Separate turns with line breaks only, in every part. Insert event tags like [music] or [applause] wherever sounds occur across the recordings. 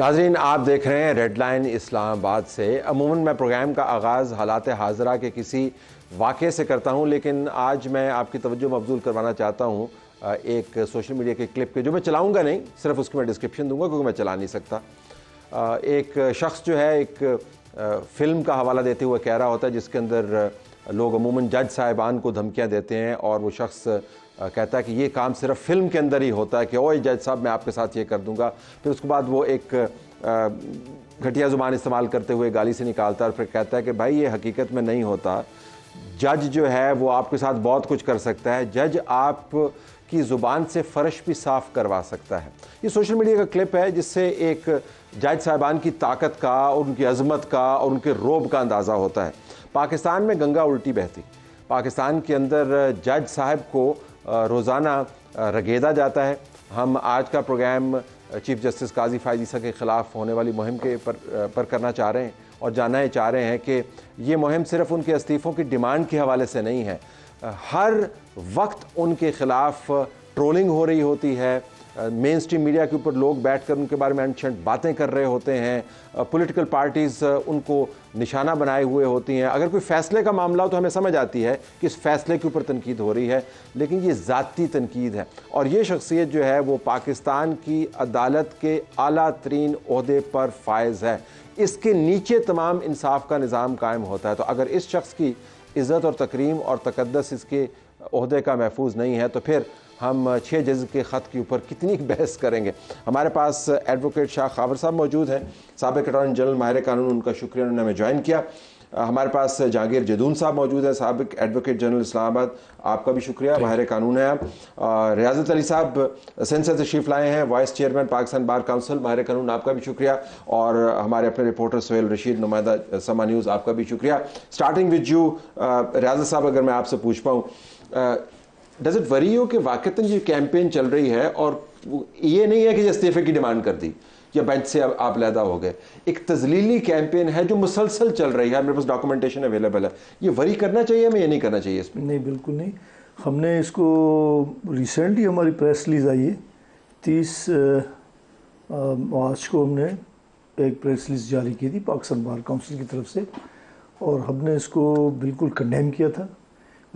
नाजरीन आप देख रहे हैं रेड लाइन इस्लामाबाद से अमूमन मैं प्रोग्राम का आगाज़ हालात हाजरा के किसी वाक़े से करता हूँ लेकिन आज मैं आपकी तवज्जो मबजूल करवाना चाहता हूँ एक सोशल मीडिया के क्लिप के जो मैं चलाऊँगा नहीं सिर्फ उसकी मैं डिस्क्रिप्शन दूंगा क्योंकि मैं चला नहीं सकता एक शख्स जो है एक फ़िल्म का हवाला देते हुए कह रहा होता है जिसके अंदर लोग अमूमन जज साहिबान को धमकियाँ देते हैं और वो शख्स कहता है कि ये काम सिर्फ फिल्म के अंदर ही होता है कि ओए जज साहब मैं आपके साथ ये कर दूंगा फिर उसके बाद वो एक घटिया ज़ुबान इस्तेमाल करते हुए गाली से निकालता है और फिर कहता है कि भाई ये हकीकत में नहीं होता जज जो है वो आपके साथ बहुत कुछ कर सकता है जज आप की ज़ुबान से फ़र्श भी साफ़ करवा सकता है ये सोशल मीडिया का क्लिप है जिससे एक जज साहिबान की ताकत का और उनकी अजमत का और उनके रोब का अंदाज़ा होता है पाकिस्तान में गंगा उल्टी बहती पाकिस्तान के अंदर जज साहब को रोज़ाना रगेदा जाता है हम आज का प्रोग्राम चीफ जस्टिस काजी फायजीसा के ख़िलाफ़ होने वाली मुहिम के पर, पर करना चाह रहे हैं और जानना चाह रहे हैं कि ये मुहिम सिर्फ उनके इस्तीफ़ों की डिमांड के हवाले से नहीं है हर वक्त उनके ख़िलाफ़ ट्रोलिंग हो रही होती है मेन स्ट्रीम मीडिया के ऊपर लोग बैठकर उनके बारे में अनछंट बातें कर रहे होते हैं पॉलिटिकल पार्टीज़ उनको निशाना बनाए हुए होती हैं अगर कोई फैसले का मामला हो तो हमें समझ आती है कि इस फैसले के ऊपर तनकीद हो रही है लेकिन ये ज़ाती तनकीद है और ये शख्सियत जो है वो पाकिस्तान की अदालत के अला तरीन अहदे पर फायज़ है इसके नीचे तमाम इंसाफ का निज़ाम कायम होता है तो अगर इस शख्स की इज़्ज़त और तक्रीम और तकदस इसके अहदे का महफूज नहीं है तो फिर हम छः जज के ख़त के ऊपर कितनी [laughs] बहस करेंगे हमारे पास एडवोकेट शाह खावर साहब मौजूद हैं सबक अटॉर्नी जनरल माहिर कानून उनका शुक्रिया उन्होंने हमें ज्वाइन किया हमारे पास जागीर जदून साहब मौजूद हैं सबक एडवोकेट जनरल इस्लामाबाद आपका भी शुक्रिया माहिर कानून है आप रियाजत अली साहब सेंसर तशरीफ लाए हैं vice chairman Pakistan bar council माहिर कानून आपका भी शुक्रिया और हमारे अपने रिपोर्टर सोहेल रशीद नुमाइंदा समा न्यूज़ आपका भी शुक्रिया स्टार्टिंग विद यू रियाजत साहब अगर मैं आपसे पूछ पाऊँ डज इट वरी यू कि वाकता तो ये कैंपेन चल रही है और ये नहीं है कि इस्तीफे की डिमांड कर दी या बेंच से आप, आप हो गए एक तजलीली कैंपेन है जो मुसलसल चल रही है मेरे पास डॉक्यूमेंटेशन अवेलेबल है ये वरी करना चाहिए हमें या नहीं करना चाहिए इसमें
नहीं बिल्कुल नहीं हमने इसको रिसेंटली हमारी प्रेस रिलीज आई है तीस मार्च को हमने एक प्रेस रिलीज जारी की थी पाकिस्तान बार काउंसिल की तरफ से और हमने इसको बिल्कुल कंडेम किया था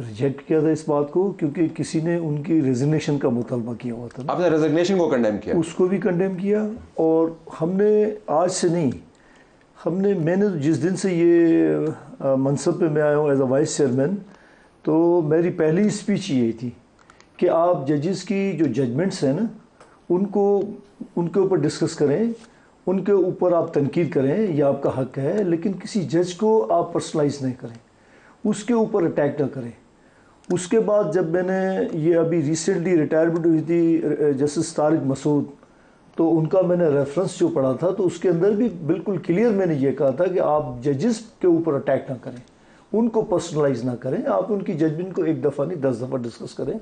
रिजेक्ट किया था इस बात को क्योंकि किसी ने उनकी रेजिग्नेशन का मुतालबा किया हुआ था
आपने रेजिग्नेशन को कंडेम किया
उसको भी कंडेम किया और हमने आज से नहीं हमने मैंने तो जिस दिन से ये मनसब पे मैं आया हूँ एज अ वाइस चेयरमैन तो मेरी पहली स्पीच ये थी कि आप जजेस की जो जजमेंट्स हैं ना उनको उनके ऊपर डिस्कस करें उनके ऊपर आप तनकीद करें यह आपका हक है लेकिन किसी जज को आप पर्सनलाइज नहीं करें उसके ऊपर अटैक ना करें उसके बाद जब मैंने ये अभी रिसेंटली रिटायरमेंट हुई थी जस्टिस तारिक मसूद तो उनका मैंने रेफरेंस जो पढ़ा था तो उसके अंदर भी बिल्कुल क्लियर मैंने ये कहा था कि आप जजेस के ऊपर अटैक ना करें उनको पर्सनलाइज ना करें आप उनकी जजमेंट को एक दफ़ा नहीं दस दफ़ा डिस्कस करें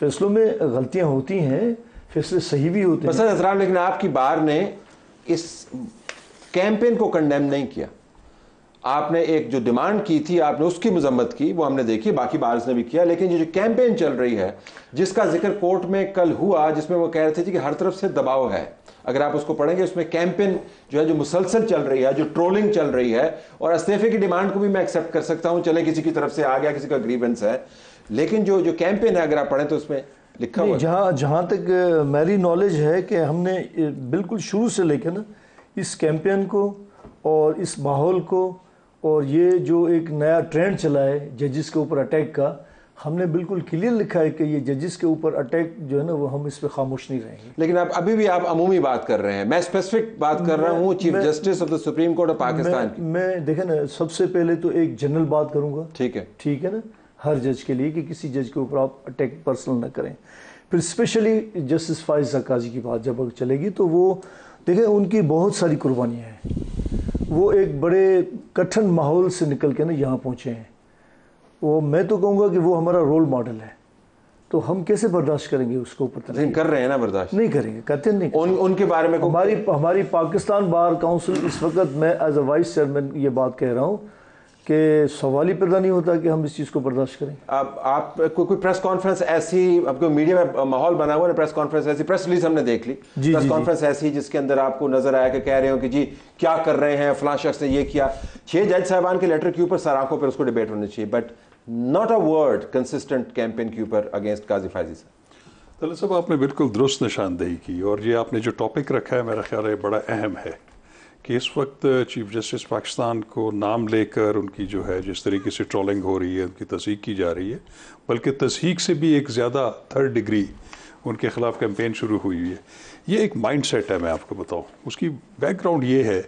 फैसलों में गलतियाँ होती हैं फैसले सही भी होते हैं
लेकिन आपकी बार ने इस कैंपेन को कंडेम नहीं किया आपने एक जो डिमांड की थी आपने उसकी मजम्मत की वो हमने देखी बाकी बारिश ने भी किया लेकिन ये जो कैंपेन चल रही है जिसका जिक्र कोर्ट में कल हुआ जिसमें वो कह रहे थे कि हर तरफ से दबाव है अगर आप उसको पढ़ेंगे उसमें कैंपेन जो है जो मुसलसल चल रही है जो ट्रोलिंग चल रही है और इस्तीफे की डिमांड को भी मैं एक्सेप्ट कर सकता हूँ चले किसी की तरफ से आ गया किसी का ग्रीवेंस है लेकिन जो जो कैंपेन है अगर आप पढ़ें तो उसमें लिखा हुआ
जहाँ जहाँ तक मेरी नॉलेज है कि हमने बिल्कुल शुरू से लेकर ना इस कैंपेन को और इस माहौल को और ये जो एक नया ट्रेंड चला है जजिस के ऊपर अटैक का हमने बिल्कुल क्लियर लिखा है कि ये जजिस के ऊपर अटैक जो है ना वो हम इस पर खामोश नहीं रहेंगे
लेकिन आप अभी भी आप अमूमी बात कर रहे हैं मैं स्पेसिफिक बात कर रहा हूँ chief justice of the supreme court of Pakistan
मैं, मैं देखे ना सबसे पहले तो एक जनरल बात करूँगा ठीक है ठीक है ना हर जज के लिए कि किसी जज के ऊपर आप अटैक पर्सनल ना करें फिर स्पेशली जस्टिस फाइज सकाजी की बात जब चलेगी तो वो देखें उनकी बहुत सारी कुर्बानियाँ हैं वो एक बड़े कठिन माहौल से निकल के ना यहाँ पहुँचे हैं वो मैं तो कहूँगा कि वो हमारा रोल मॉडल है तो हम कैसे बर्दाश्त करेंगे उसको पता नहीं कर रहे हैं ना बर्दाश्त नहीं करेंगे कहते नहीं उन, उनके बारे में हमारी हमारी पाकिस्तान बार काउंसिल इस वक्त मैं एज अ वाइस चेयरमैन ये बात कह रहा हूँ कि सवाल ही पैदा नहीं होता कि हम इस चीज़ को बर्दाश्त करें
आप आप को, प्रेस कॉन्फ्रेंस ऐसी आपको मीडिया में माहौल बना हुआ है प्रेस कॉन्फ्रेंस ऐसी प्रेस रिलीज हमने देख ली जी, प्रेस कॉन्फ्रेंस ऐसी जिसके अंदर आपको नजर आया कि कह रहे हो कि जी क्या कर रहे हैं फला शख्स ने ये किया छह जज साहबान के लेटर के ऊपर सर आंखों पर उसको डिबेट होनी चाहिए but not a word consistent campaign के ऊपर अगेंस्ट काजी फाजी साहब
तला साहब आपने बिल्कुल दुरुस्त निशानदेही की और ये आपने जो टॉपिक रखा है मेरा ख्याल है बड़ा अहम है कि इस वक्त चीफ जस्टिस पाकिस्तान को नाम लेकर उनकी जो है जिस तरीके से ट्रोलिंग हो रही है उनकी तस्दीक की जा रही है बल्कि तस्दीक से भी एक ज़्यादा थर्ड डिग्री उनके ख़िलाफ़ कैंपेन शुरू हुई है ये एक माइंड सेट है मैं आपको बताऊँ उसकी बैकग्राउंड ये है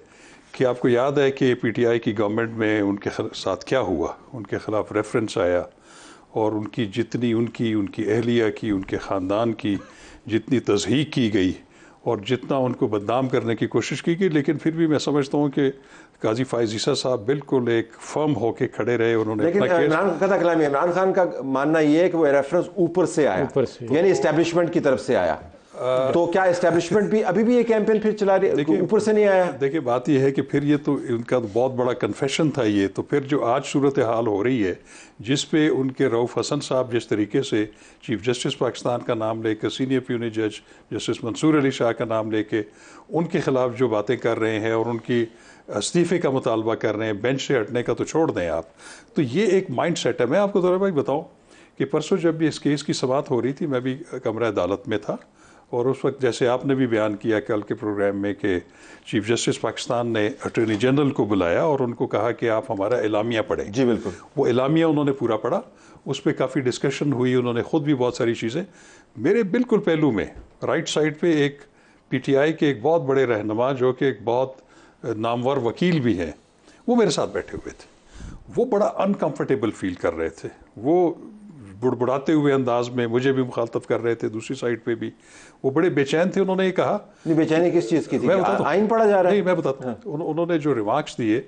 कि आपको याद है कि पी टी आई की गवर्नमेंट में उनके साथ क्या हुआ उनके ख़िलाफ़ रेफरेंस आया और उनकी जितनी उनकी उनकी अहलिया की उनके ख़ानदान की जितनी तस्दीक की गई और जितना उनको बदनाम करने की कोशिश की गई लेकिन फिर भी मैं समझता हूँ कि काजी फाइजीसा साहब बिल्कुल एक फर्म होके खड़े रहे उन्होंने लेकिन इमरान
कलाम तो इमरान खान का मानना ये है कि वो रेफरेंस ऊपर से आया ऊपर से यानी इस्टेब्लिशमेंट की तरफ
से आया तो
क्या एस्टेब्लिशमेंट भी अभी भी ये कैंपेन फिर चला रही है
ऊपर से नहीं आया देखिए बात यह है कि फिर ये तो इनका तो बहुत बड़ा कन्फेशन था ये तो फिर जो आज सूरत हाल हो रही है जिस पे उनके रऊफ़ हसन साहब जिस तरीके से चीफ जस्टिस पाकिस्तान का नाम लेकर सीनियर प्यूनि जज जस्टिस मंसूर अली शाह का नाम लेके उनके ख़िलाफ़ जो बातें कर रहे हैं और उनकी इस्तीफ़े का मुतालबा कर रहे हैं बेंच से हटने का तो छोड़ दें आप तो ये एक माइंड सेट है मैं आपको दौरा भाई बताऊँ कि परसों जब भी इस केस की समात हो रही थी मैं भी कमरा अदालत में था और उस वक्त जैसे आपने भी बयान किया कल के प्रोग्राम में कि चीफ जस्टिस पाकिस्तान ने अटॉर्नी जनरल को बुलाया और उनको कहा कि आप हमारा इलामिया पढ़ें जी बिल्कुल वो इलामिया उन्होंने पूरा पढ़ा उस पर काफ़ी डिस्कशन हुई उन्होंने ख़ुद भी बहुत सारी चीज़ें मेरे बिल्कुल पहलू में राइट साइड पर एक आई के एक बहुत बड़े रहनमा जो कि एक बहुत नामवर वकील भी हैं वो मेरे साथ बैठे हुए थे वो बड़ा अनकम्फर्टेबल फील कर रहे थे वो बुड़बुड़ाते हुए अंदाज में मुझे भी मुखालतफ कर रहे थे दूसरी साइड पे भी वो बड़े बेचैन थे उन्होंने ये कहा नहीं बेचैनी किस चीज़ की थी आइन पढ़ा जा रहा है नहीं मैं बताता हूँ हाँ। उन्होंने जो रिमार्क्स दिए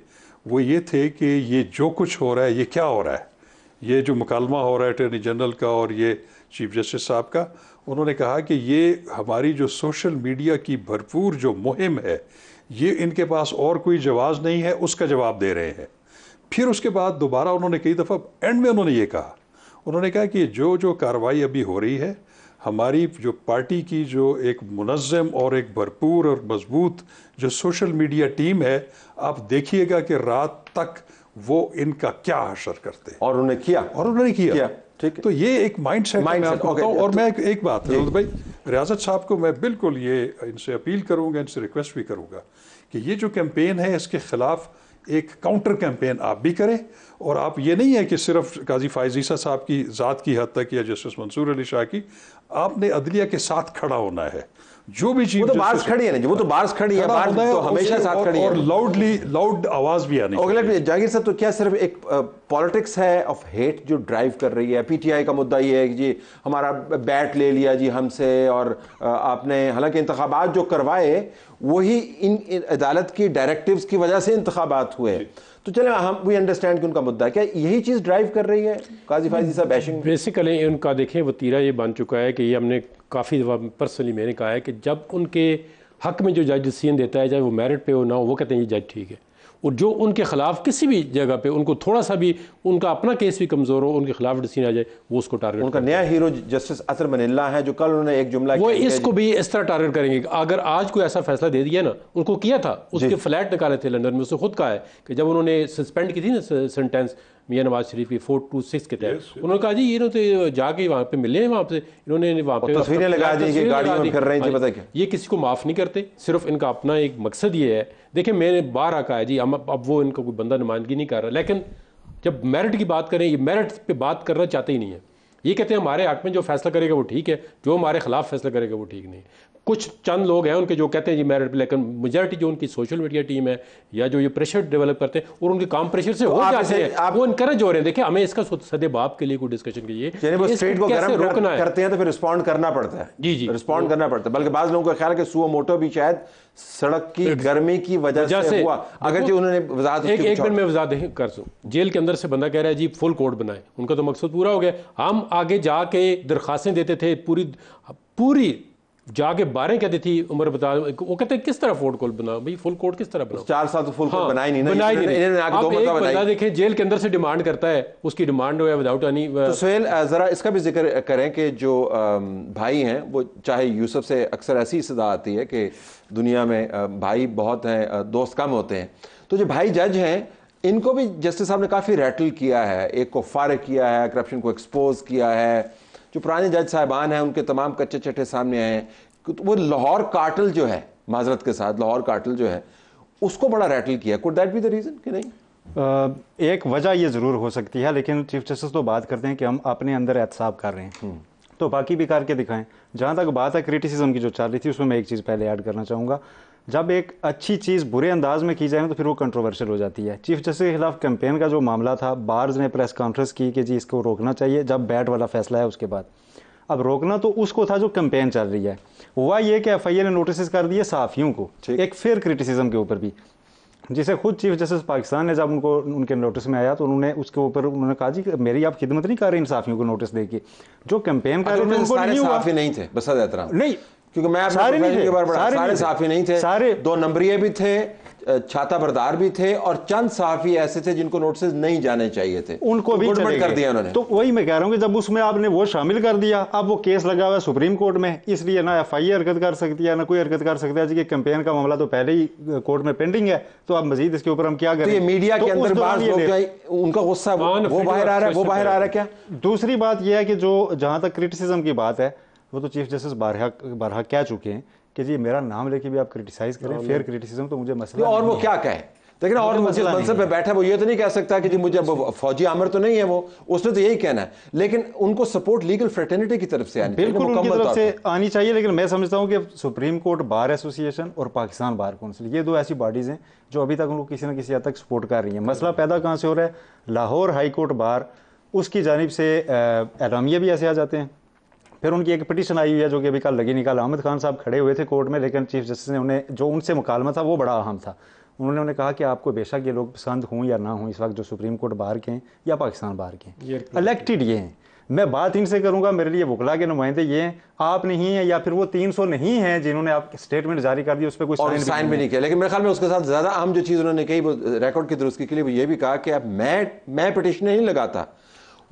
वो ये थे कि ये जो कुछ हो रहा है ये क्या हो रहा है ये जो मुकालमा हो रहा है अटर्नी जनरल का और ये चीफ जस्टिस साहब का उन्होंने कहा कि ये हमारी जो सोशल मीडिया की भरपूर जो मुहिम है ये इनके पास और कोई जवाब नहीं है उसका जवाब दे रहे हैं फिर उसके बाद दोबारा उन्होंने कई दफ़ा एंड में उन्होंने ये कहा उन्होंने कहा कि जो जो कार्रवाई अभी हो रही है हमारी जो पार्टी की जो एक मुनज़म और एक भरपूर और मजबूत जो सोशल मीडिया टीम है आप देखिएगा कि रात तक वो इनका क्या असर करते हैं और उन्होंने किया और उन्होंने किया, किया। ठीक तो ये एक mindset mindset okay, और तो, मैं एक, एक बात है भाई रियाजत साहब को मैं बिल्कुल ये इनसे अपील करूंगा इनसे रिक्वेस्ट भी करूंगा कि ये जो कैंपेन है इसके खिलाफ एक काउंटर कैंपेन आप भी करें और आप ये नहीं है कि सिर्फ काजी फायजीसा साहब की ज़ात की हद तक या जस्टिस मंसूर अली शाह की आपने अदलिया के साथ खड़ा होना है जो भी चीज वो तो बार्स खड़ी है ना वो तो बार्स खड़ी है बार्स तो हमेशा साथ खड़ी है और लाउडली लाउड आवाज भी
आनी ओके जागीर साहब तो क्या सिर्फ एक पॉलिटिक्स है ऑफ हेट जो ड्राइव कर रही है पीटीआई का मुद्दा ये है कि जी हमारा बैट ले लिया जी हमसे और आपने हालांकि इंतखाबात जो करवाए वही इन, अदालत की डायरेक्टिव्स की वजह से इंतबात हुए तो चले हम वी अंडरस्टैंड कि उनका मुद्दा क्या यही चीज़ ड्राइव कर रही है काजी फायजी साहब बैशिंग
बेसिकली उनका देखें वतीरा ये बन चुका है कि ये हमने काफ़ी दफ़ा पर्सनली मैंने कहा है कि जब उनके हक में जो जज डिसीजन देता है चाहे वो मेरिट पे हो ना हो वो कहते हैं ये जज ठीक है और जो उनके ख़िलाफ़ किसी भी जगह पे उनको थोड़ा सा भी उनका अपना केस भी कमज़ोर हो उनके खिलाफ डिसीजन आ जाए वो उसको टारगेट उनका नया हीरो जस्टिस असर मनिल्ला है जो कल उन्होंने एक जुमला वो इसको भी इस तरह टारगेट करेंगे अगर आज कोई ऐसा फैसला दे दिया ना उनको किया था उसके फ्लैट निकाले थे लंदन में उसने खुद कहा है कि जब उन्होंने सस्पेंड की थी ना सेंटेंस मियाँ नवाज शरीफ की फोर टू सिक्स के तहत उन्होंने कहा जी ये तो जाके वहाँ पे मिले हैं वहाँ से इन्होंने वहाँ पे तस्वीरें लगा दी कि गाड़ियों में फिर रहे हैं पता क्या ये किसी को माफ़ नहीं करते सिर्फ इनका अपना एक मकसद ये है देखिए मैंने बाहर आका है जी हम अब वो इनका कोई बंदा नुमाइंदगी नहीं कर रहा लेकिन जब मेरिट की बात करें ये मेरिट पर बात करना चाहते ही नहीं है ये कहते हैं हमारे हक में जो फैसला करेगा वो ठीक है जो हमारे खिलाफ फैसला करेगा वो ठीक नहीं कुछ चंद लोग हैं उनके जो कहते हैं जी मेरिट लेकिन मेजोरिटी जो उनकी सोशल मीडिया टीम है या जो ये प्रेशर डेवलप करते हैं और उनके काम प्रेशर से तो हो जाते हैं आप वो इनकरेज हो रहे हैं देखिए हमें इसका सदे बाप के लिए कोई डिस्कशन कीजिए स्ट्रीट को गरम रोकना करते
हैं तो फिर रिस्पॉन्ड करना पड़ता है जी जी रिस्पॉन्ड करना पड़ता है बल्कि बाद लोगों का ख्याल है कि सुओ मोटो भी शायद सड़क की गर्मी की वजह से हुआ अगर जो उन्होंने एक एक दिन में
वजह कर सो जेल के अंदर से बंदा कह रहा है जी फुल कोर्ट बनाए उनका तो मकसद पूरा हो गया हम आगे जाके दरखास्तें देते थे पूरी पूरी जाके बारह कहती थी उम्र बता वो कहते किस तरह फोर्ट कोर्ट बनाओ भाई फुल कोर्ट किस तरह बनाओ चार साल तो फुल कोर्ट बनाई नहीं ना बनाई नहीं, नहीं, आप एक बंदा देखें जेल के अंदर से डिमांड करता है उसकी डिमांड हो या विदाउट एनी uh, तो सुहेल
जरा इसका भी जिक्र करें कि जो भाई हैं वो चाहे यूसुफ से अक्सर ऐसी सदा आती है कि दुनिया में भाई बहुत हैं दोस्त कम होते हैं तो जो भाई जज हैं इनको भी जस्टिस साहब ने काफ़ी रेटल किया है एक को फारग किया है करप्शन को एक्सपोज किया है जो पुराने जज साहबान हैं उनके तमाम कच्चे चट्टे सामने आए हैं तो वो लाहौर कार्टल जो है माजरत के साथ लाहौर कार्टल जो है उसको
बड़ा रैटल किया could that be the reason कि नहीं एक वजह ये ज़रूर हो सकती है लेकिन चीफ जस्टिस तो बात करते हैं कि हम अपने अंदर एहतसाब कर रहे हैं हम्म। तो बाकी भी करके दिखाएं जहाँ तक बात है क्रिटिसिज्म की जो चल रही थी उसमें मैं एक चीज़ पहले ऐड करना चाहूँगा जब एक अच्छी चीज़ बुरे अंदाज में की जाए तो फिर वो कंट्रोवर्शियल हो जाती है चीफ जस्टिस के खिलाफ कैंपेन का जो मामला था बार्ज ने प्रेस कॉन्फ्रेंस की कि जी इसको रोकना चाहिए जब बैट वाला फैसला है उसके बाद अब रोकना तो उसको था जो कैंपेन चल रही है हुआ ये कि एफ आई ने नोटिस कर दिए साफियों को एक फिर क्रिटिसिज्म के ऊपर भी जिसे खुद चीफ जस्टिस पाकिस्तान ने जब उनको उनके नोटिस में आया तो उन्होंने उसके ऊपर उन्होंने कहा जी मेरी आप खिदमत नहीं कर रहे इन साफियों को नोटिस देके जो कैंपेन कर रहे नहीं थे नहीं क्योंकि मैं सारे नहीं थे, बार सारे, सारे साफी नहीं थे सारे दो नंबरिए भी थे
छाता बरदार भी थे और चंद साफी ऐसे थे जिनको नोटिस नहीं जाने चाहिए थे उनको तो भी कर दिया उन्होंने
तो वही मैं कह रहा हूँ कि जब उसमें आपने वो शामिल कर दिया अब वो केस लगा हुआ है सुप्रीम कोर्ट में इसलिए ना एफ आई हरकत कर सकती है ना कोई हरकत कर सकता है जी कंपेन का मामला तो पहले ही कोर्ट में पेंडिंग है तो अब मजीद इसके ऊपर हम क्या तो करें मीडिया के तो अंदर
उनका गुस्सा हाँ, वो बाहर आ रहा है वो बाहर आ रहा है
क्या दूसरी बात यह है कि जो जहां तक क्रिटिसिज्म की बात है वो तो चीफ जस्टिस बारहा बारहा कह चुके हैं कि जी मेरा नाम लेके भी आप क्रिटिसाइज करें फेयर हाँ, क्रिटिसिज्म तो मुझे मसला तो और वो क्या कहे लेकिन और मनसब पे बैठा वो ये तो नहीं कह सकता कि जी मुझे फौजी आमिर तो नहीं है वो उसने तो यही कहना है लेकिन उनको सपोर्ट लीगल फ्रेटर्निटी की तरफ से आनी बिल्कुल उनकी तरफ से आनी चाहिए लेकिन मैं समझता हूँ कि सुप्रीम कोर्ट बार एसोसिएशन और पाकिस्तान बार काउंसिल ये दो ऐसी बॉडीज़ हैं जो अभी तक उनको किसी न किसी हद तक सपोर्ट कर रही है मसला पैदा कहाँ से हो रहा है लाहौर हाईकोर्ट बार उसकी जानब से एलामिया भी ऐसे आ जाते हैं फिर उनकी एक पिटिशन आई हुई है जो कि अभी कल लगी निकाल अहमद खान साहब खड़े हुए थे कोर्ट में लेकिन चीफ जस्टिस ने उन्हें जो उनसे मुकालमा था वो बड़ा अहम था उन्होंने उन्हें कहा कि आपको बेशक ये लोग पसंद हों या ना हों इस वक्त जो सुप्रीम कोर्ट बाहर के हैं या पाकिस्तान बाहर के हैं इलेक्टेड ये हैं मैं बात इनसे करूंगा मेरे लिए वकला के नुमाइंदे ये हैं आप नहीं हैं या फिर वो 300 नहीं हैं जिन्होंने आप स्टेटमेंट जारी कर दिया उस पर कुछ साइन भी नहीं किया लेकिन मेरे ख्याल में उसके साथ ज़्यादा
अहम जो चीज़ उन्होंने कही वो रिकॉर्ड की दुरुस्ती के लिए वो ये भी कहा कि अब मैं मैं पटिशन नहीं लगाता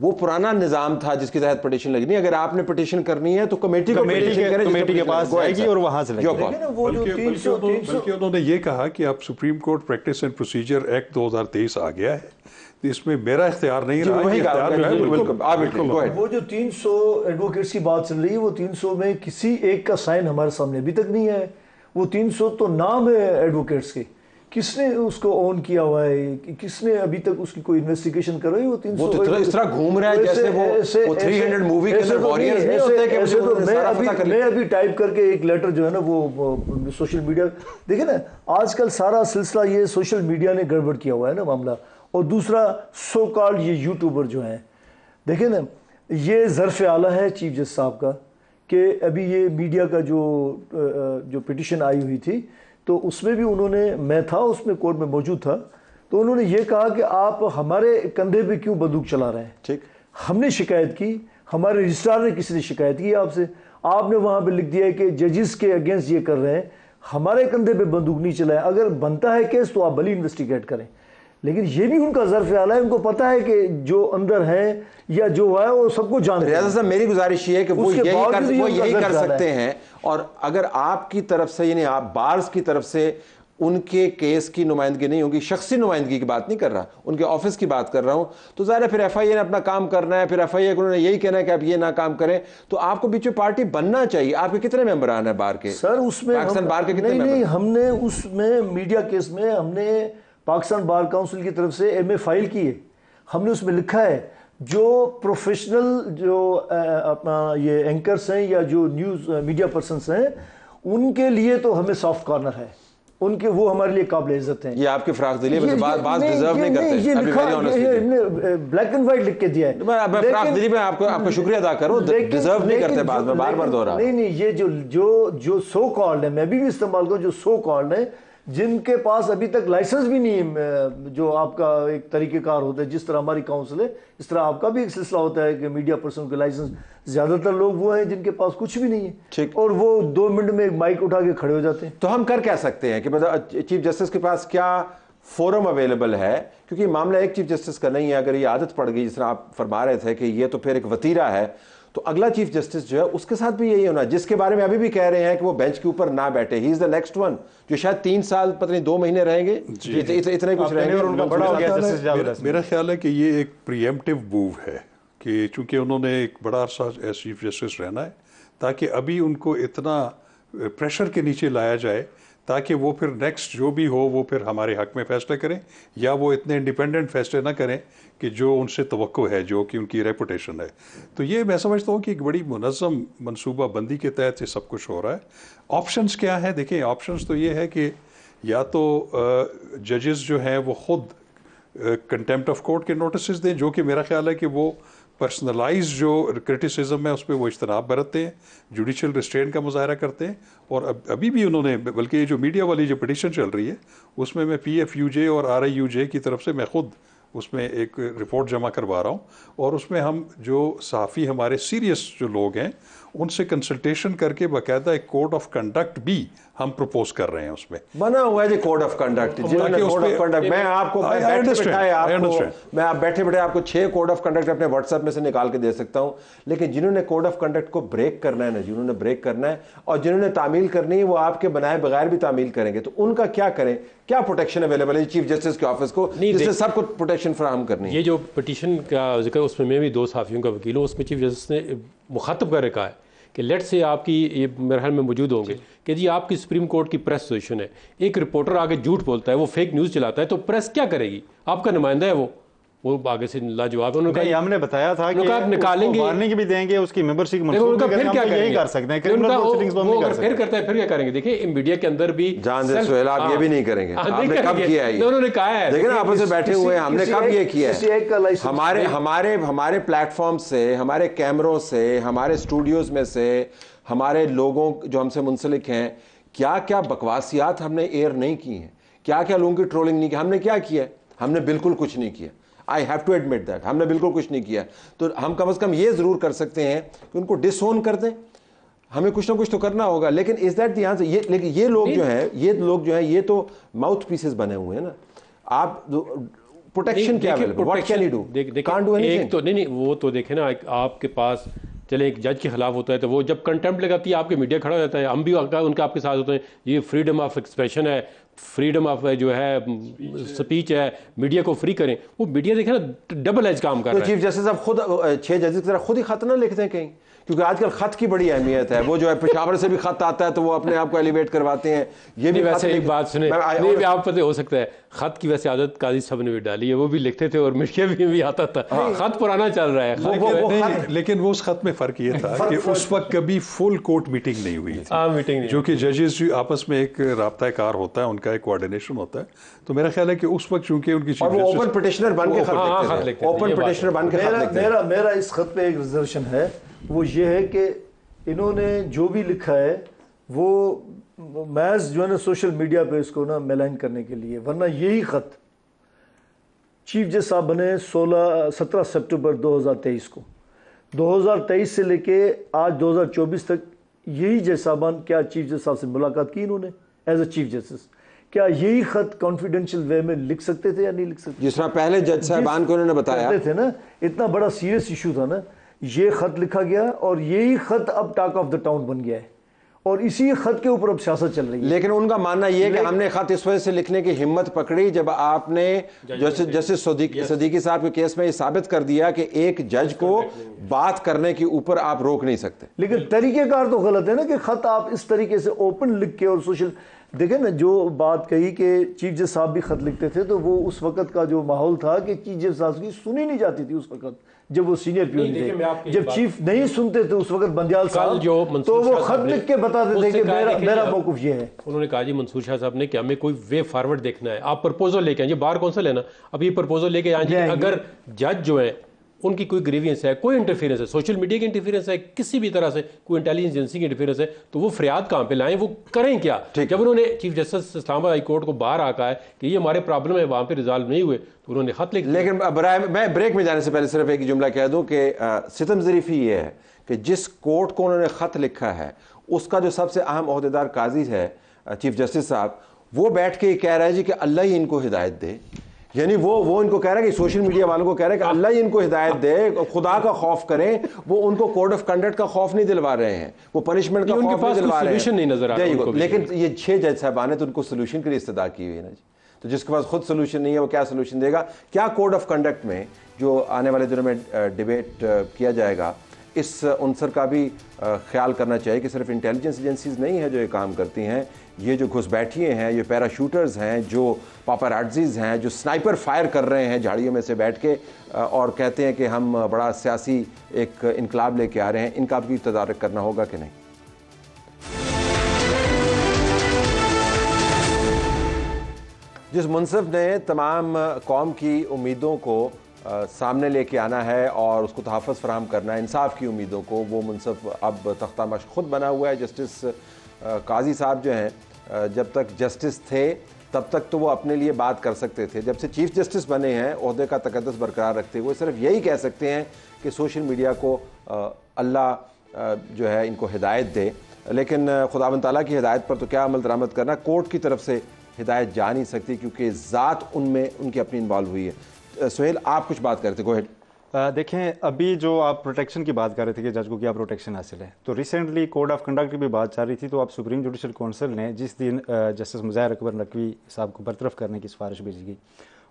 वो पुराना निजाम था जिसके तहत पटिशन लगनी अगर आपने पटिशन करनी है तो कमेटी कमेटी के, करें
कमेटी के पास जाएगी और वहां से बल्कि उन्होंने ये कहा कि आप supreme court practice and procedure act 2023 आ गया है इसमें मेरा इख्तियार नहीं रहा वही है
वो जो 300 एडवोकेट्स की बात चल रही है वो 300 में किसी एक का साइन हमारे सामने अभी तक नहीं है वो 300 तो नाम है एडवोकेट्स के किसने उसको ऑन किया हुआ है कि किसने अभी तक उसकी कोई इन्वेस्टिगेशन कर रही है वो तीन तो इस तरह घूम रहा है तो जैसे वो ऐसे, वो 300 मूवी के वॉरियर्स तो नहीं होते कि ऐसे तो मैं अभी मैं अभी टाइप करके एक लेटर जो है ना वो सोशल मीडिया देखिए ना आजकल सारा सिलसिला ये सोशल मीडिया ने गड़बड़ किया हुआ है ना मामला और दूसरा सो कॉल्ड ये यूट्यूबर जो हैं देखिए ना ये ज़रफ़ आला है चीफ जज साहब का कि अभी ये मीडिया का जो जो पिटिशन आई हुई थी तो उसमें भी उन्होंने मैं था उसमें कोर्ट में मौजूद था तो उन्होंने ये कहा कि आप हमारे कंधे पे क्यों बंदूक चला रहे हैं ठीक हमने शिकायत की हमारे रजिस्ट्रार ने किसी ने शिकायत की आपसे आपने वहाँ पर लिख दिया है कि जजिस के अगेंस्ट ये कर रहे हैं हमारे कंधे पे बंदूक नहीं चलाएं अगर बनता है केस तो आप भली इन्वेस्टिगेट करें लेकिन ये भी उनका ज़रफ़ आला है उनको पता है कि जो अंदर है या जो है वो सबको जानते हैं साहब मेरी गुजारिश ये है कि वो यही कर तो वो यही कर सकते हैं
और अगर आपकी तरफ से यानी आप बार्स की तरफ से उनके केस की नुमाइंदगी नहीं होगी शख्सी नुमाइंदगी की बात नहीं कर रहा उनके ऑफिस की बात कर रहा हूं तो ज़ाहिर है फिर एफ ने अपना काम करना है फिर एफ आई उन्होंने यही कहना है कि आप ये ना काम करें तो आपको बीच में पार्टी बनना चाहिए आपके कितने मेंबर आना है बार के सर उसमें पाकिस्तान बार के कितने नहीं, नहीं
हमने उसमें मीडिया केस में हमने पाकिस्तान बार काउंसिल की तरफ से एम फाइल की है हमने उसमें लिखा है जो प्रोफेशनल जो अपना ये एंकर्स हैं या जो न्यूज़ मीडिया पर्सनस हैं उनके लिए तो हमें सॉफ्ट कॉर्नर है उनके वो हमारे लिए काबिल इज्जत हैं
ये आपके फ्राक दिल है बात बात डिजर्व नहीं करते ये लिखा
हमने ब्लैक एंड वाइट लिख के दिया है मैं फ्राक दिल
में आपको आपका शुक्रिया अदा करूं डिजर्व नहीं करते बात में बार बार दोहरा नहीं
नहीं ये जो जो जो सो कॉल्ड है मैं भी इस्तेमाल करूं जो सो कॉल्ड है जिनके पास अभी तक लाइसेंस भी नहीं है जो आपका एक तरीक़ेकार होता है जिस तरह हमारी काउंसिल है इस तरह आपका भी एक सिलसिला होता है कि मीडिया पर्सन के लाइसेंस ज़्यादातर लोग वो हैं जिनके पास कुछ भी नहीं है और वो दो मिनट में एक बाइक उठा के खड़े हो जाते हैं तो हम कर क्या सकते हैं कि मतलब चीफ जस्टिस के पास क्या
फोरम अवेलेबल है क्योंकि मामला एक चीफ जस्टिस का नहीं है अगर ये आदत पड़ गई जिस तरह आप फरमा रहे थे कि ये तो फिर एक वतीरा है तो अगला चीफ जस्टिस जो है उसके साथ भी यही होना जिसके बारे में अभी भी कह रहे हैं कि वो बेंच के ऊपर ना बैठे ही इज द नेक्स्ट वन जो शायद तीन साल पता नहीं दो महीने रहेंगे इत,
इत, इतने कुछ रहेंगे और उनका बड़ा हो गया जस्टिस मेरा, ख्याल है कि ये एक प्रियमटिव मूव है कि चूंकि उन्होंने एक बड़ा अरसा चीफ जस्टिस रहना है ताकि अभी उनको इतना प्रेशर के नीचे लाया जाए ताकि वो फिर नेक्स्ट जो भी हो वो फिर हमारे हक में फैसले करें या वो इतने इंडिपेंडेंट फैसले ना करें कि जो उनसे तो है जो कि उनकी रेपुटेशन है तो ये मैं समझता हूँ कि एक बड़ी मनज़म बंदी के तहत ये सब कुछ हो रहा है ऑप्शंस क्या है देखिए ऑप्शंस तो ये है कि या तो जजेस जो हैं वो ख़ुद कंटेम्प्ट ऑफ कोर्ट के नोटिस दें जो कि मेरा ख्याल है कि वो पर्सनलाइज जो क्रिटिसिज्म है उस पर वो इजतनाब बरतते हैं जुडिशल रिस्ट्रेन का मुजाहरा करते हैं और अब अभी भी उन्होंने बल्कि ये जो मीडिया वाली जो पटिशन चल रही है उसमें मैं पी एफ यू जे और आर आई यू जे की तरफ से मैं खुद उसमें एक रिपोर्ट जमा करवा रहा हूँ और उसमें हम जो सहाफ़ी हमारे सीरियस जो लोग हैं उनसे कंसल्टेशन करके बकायदा एक कोड ऑफ कंडक्ट भी हम प्रपोज कर रहे हैं उसमें बना हुआ है code of conduct code of conduct मैं आपको
मैं आप बैठे बैठे आपको छह कोड ऑफ कंडक्ट अपने व्हाट्सएप में से निकाल के दे सकता हूँ लेकिन जिन्होंने कोड ऑफ कंडक्ट को ब्रेक करना है ना जिन्होंने ब्रेक करना है और जिन्होंने तामील करनी है वो आपके बनाए बगैर भी तामील करेंगे तो उनका क्या करें क्या प्रोटेक्शन अवेलेबल है चीफ जस्टिस के ऑफिस को जिससे सबको
प्रोटेक्शन फ्राहम करनी है ये जो पटिशन का जिक्र उसमें मैं भी दो साफियों का वकील हूँ उसमें चीफ जस्टिस ने मुखातब करके कहा है कि लेट से आपकी ये मेरे ख्याल में मौजूद होंगे कि जी आपकी सुप्रीम कोर्ट की प्रेस सोशन है एक रिपोर्टर आगे झूठ बोलता है वो फेक न्यूज़ चलाता है तो प्रेस क्या करेगी आपका नुमाइंदा है वो वो आगे से लाजवाब उन्होंने हमने
बताया था कि आप निकालेंगे मारने की भी देंगे उसकी मेंबरशिप की मंजूरी उनका फिर क्या तो करेंगे कर सकते हैं क्रिमिनल उनका वो अगर
फिर करते हैं फिर क्या करेंगे देखिए मीडिया के अंदर भी जान दे सोहेल आप ये भी हाँ। नहीं करेंगे आपने हाँ, कब किया है उन्होंने कहा है देखिए ना आपस में बैठे हुए हैं हमने कब ये किया
है हमारे
हमारे हमारे
प्लेटफॉर्म से हमारे कैमरों से हमारे स्टूडियोज में से हमारे लोगों जो हमसे मुंसलिक हैं क्या क्या बकवासियात हमने एयर नहीं की हैं क्या क्या लोगों की ट्रोलिंग नहीं की हमने क्या किया हमने बिल्कुल कुछ नहीं किया I have to admit that हमने बिल्कुल कुछ नहीं किया तो हम कम अज़ कम ये ज़रूर कर सकते हैं कि उनको डिसोन कर दें हमें कुछ ना कुछ तो करना होगा लेकिन इज दैट दी आंसर ये लेकिन ये लोग जो हैं ये लोग जो हैं ये तो माउथ पीसेस बने हुए हैं ना आप प्रोटेक्शन क्या what can you do
do anything तो नहीं नहीं वो तो देखे ना आपके पास चले एक जज के खिलाफ होता है तो वो जब कंटेंप्ट लगाती है आपके मीडिया खड़ा हो जाता है हम भी उनका आपके साथ होते हैं ये फ्रीडम ऑफ एक्सप्रेशन है फ्रीडम ऑफ जो है स्पीच है मीडिया को फ्री करें वो मीडिया देखे ना डबल एज काम कर तो रहा है चीफ जस्टिस आप
खुद छह जजेस की तरह खुद ही खतना लिखते हैं कहीं
क्योंकि आजकल खत की बड़ी अहमियत है वो जो है पेशावर से
भी खत आता है तो वो अपने आप को एलिवेट करवाते हैं ये भी वैसे एक बात सुने नहीं भी आप
पता हो सकता है खत की वैसे आदत काजी साहब ने भी डाली है वो भी लिखते थे और मिर्चे भी, भी आता था हाँ। खत पुराना चल रहा है वो, वो, वो
लेकिन वो उस खत में फर्क ये था कि उस वक्त कभी फुल कोर्ट मीटिंग नहीं हुई थी मीटिंग हाँ, जो कि जजेस आपस में एक रबता कार होता है उनका एक कोऑर्डिनेशन होता है तो मेरा ख्याल है कि उस वक्त चूंकि उनकी ओपन पटिशनर बन के ओपन पटिशनर बन के
मेरा इस खत पे एक रिजर्वेशन है वो ये है कि इन्होंने जो भी लिखा है वो मैज जो है ना सोशल मीडिया पे इसको ना मेलाइन करने के लिए वरना यही ख़त चीफ जस्ट साहब बने 16 17 सितंबर 2023 को 2023 से लेके आज 2024 तक यही जज साहबान क्या चीफ जस्ट साहब से मुलाकात की इन्होंने एज अ चीफ जस्टिस क्या यही खत कॉन्फिडेंशियल वे में लिख सकते थे या नहीं लिख सकते जिस तरह पहले जज साहबान
को उन्होंने बताया
थे ना इतना बड़ा सीरियस इशू था ना ये ख़त लिखा गया और यही ख़त अब टाक ऑफ द टाउन बन गया है और इसी खत के ऊपर अब सियासत चल रही है लेकिन उनका मानना यह कि हमने
खत इस वजह से लिखने की हिम्मत पकड़ी जब आपने जस्टिस सदीकी साहब के केस में ये साबित कर दिया कि एक जज को बात करने के ऊपर आप रोक नहीं सकते
लेकिन तरीकेकार तो गलत है ना कि खत आप इस तरीके से ओपन लिख के और सोशल देखे ना जो बात कही कि चीफ जस्टिस साहब भी खत लिखते थे तो वो उस वक्त का जो माहौल था कि चीफ जस्टिस साहब की सुनी नहीं जाती थी उस वक्त जब वो सीनियर पी थे जब चीफ नहीं सुनते थे उस वक्त बंदियाल साहब जो तो वो खत लिख के बताते थे कि मेरा मेरा मौकूफ ये है
उन्होंने कहा जी मंसूर शाह साहब ने कि हमें कोई वे फॉरवर्ड देखना है आप प्रपोजल लेके आए बाहर कौन सा लेना अब ये प्रपोजल लेके आए अगर जज जो है उनकी कोई ग्रेवियंस है कोई इंटरफेरेंस है सोशल मीडिया की इंटरफेरेंस है किसी भी तरह से कोई इंटेलिजेंस एजेंसी की इंटरफेरेंस है तो वो फरियाद कहाँ पे लाएं वो करें क्या जब उन्होंने chief justice Islamabad high court को बाहर आका है कि ये हमारे प्रॉब्लम है वहाँ पर रिजॉल्व नहीं हुए तो उन्होंने खत लिख लेकिन बरए मैं ब्रेक में जाने से पहले सिर्फ एक जुमला कह
दूँ कि सितम ही ये है कि जिस कोर्ट को उन्होंने ख़त लिखा है उसका जो सबसे अहम अहदेदार काजी है चीफ जस्टिस साहब वो बैठ के कह रहा है जी कि अल्लाह ही इनको हिदायत दे यानी वो वो इनको कह रहा है कि सोशल मीडिया वालों को कह रहा है कि हाँ। अल्लाह ही इनको हिदायत दे खुदा का खौफ करें वो उनको कोड ऑफ कंडक्ट का खौफ नहीं दिलवा रहे हैं वो पनिशमेंट का उनके पास दिलवा रहे हैं नहीं नजर आ रहा लेकिन ये छह जज साहबान आने तो उनको सोल्यूशन के लिए इस्तः की हुई है ना जी तो जिसके पास खुद सोल्यूशन नहीं है वो क्या सोल्यूशन देगा क्या कोड ऑफ कंडक्ट में जो आने वाले दिनों में डिबेट किया जाएगा इस अनसर का भी ख्याल करना चाहिए कि सिर्फ इंटेलिजेंस एजेंसीज नहीं है जो ये काम करती हैं ये जो घुसबैठिए हैं ये पैराशूटर्स हैं जो पापाराजीज हैं जो स्नाइपर फायर कर रहे हैं झाड़ियों में से बैठ के और कहते हैं कि हम बड़ा सियासी एक इनकलाब लेके आ रहे हैं इनका भी तदारक करना होगा कि नहीं जिस मुनसफ ने तमाम कौम की उम्मीदों को सामने लेके आना है और उसको तहफ़ फ्राहम करना है इंसाफ की उम्मीदों को वो मुनसफ अब तख्ता मश खुद बना हुआ है जस्टिस काजी साहब जो हैं जब तक जस्टिस थे तब तक तो वो अपने लिए बात कर सकते थे जब से चीफ जस्टिस बने हैं अहदे का तकदस बरकरार रखते हुए सिर्फ यही कह सकते हैं कि सोशल मीडिया को अल्लाह जो है इनको हिदायत दे लेकिन खुदा तला की हिदायत पर तो क्या अमल दरामद करना कोर्ट की तरफ से हिदायत जा नहीं सकती क्योंकि
ज़ात उनमें उनकी अपनी इन्वॉल्व हुई है सुहेल uh, आप कुछ बात कर रहे थे गोहेड uh, देखें अभी जो आप प्रोटेक्शन की बात कर रहे थे कि जज को क्या प्रोटेक्शन हासिल है तो रिसेंटली कोड ऑफ कंडक्ट की भी बात चल रही थी तो आप सुप्रीम जुडिशल काउंसिल ने जिस दिन जस्टिस uh, मुजाहिर अकबर नकवी साहब को बरतरफ करने की सिफारिश भेजी गई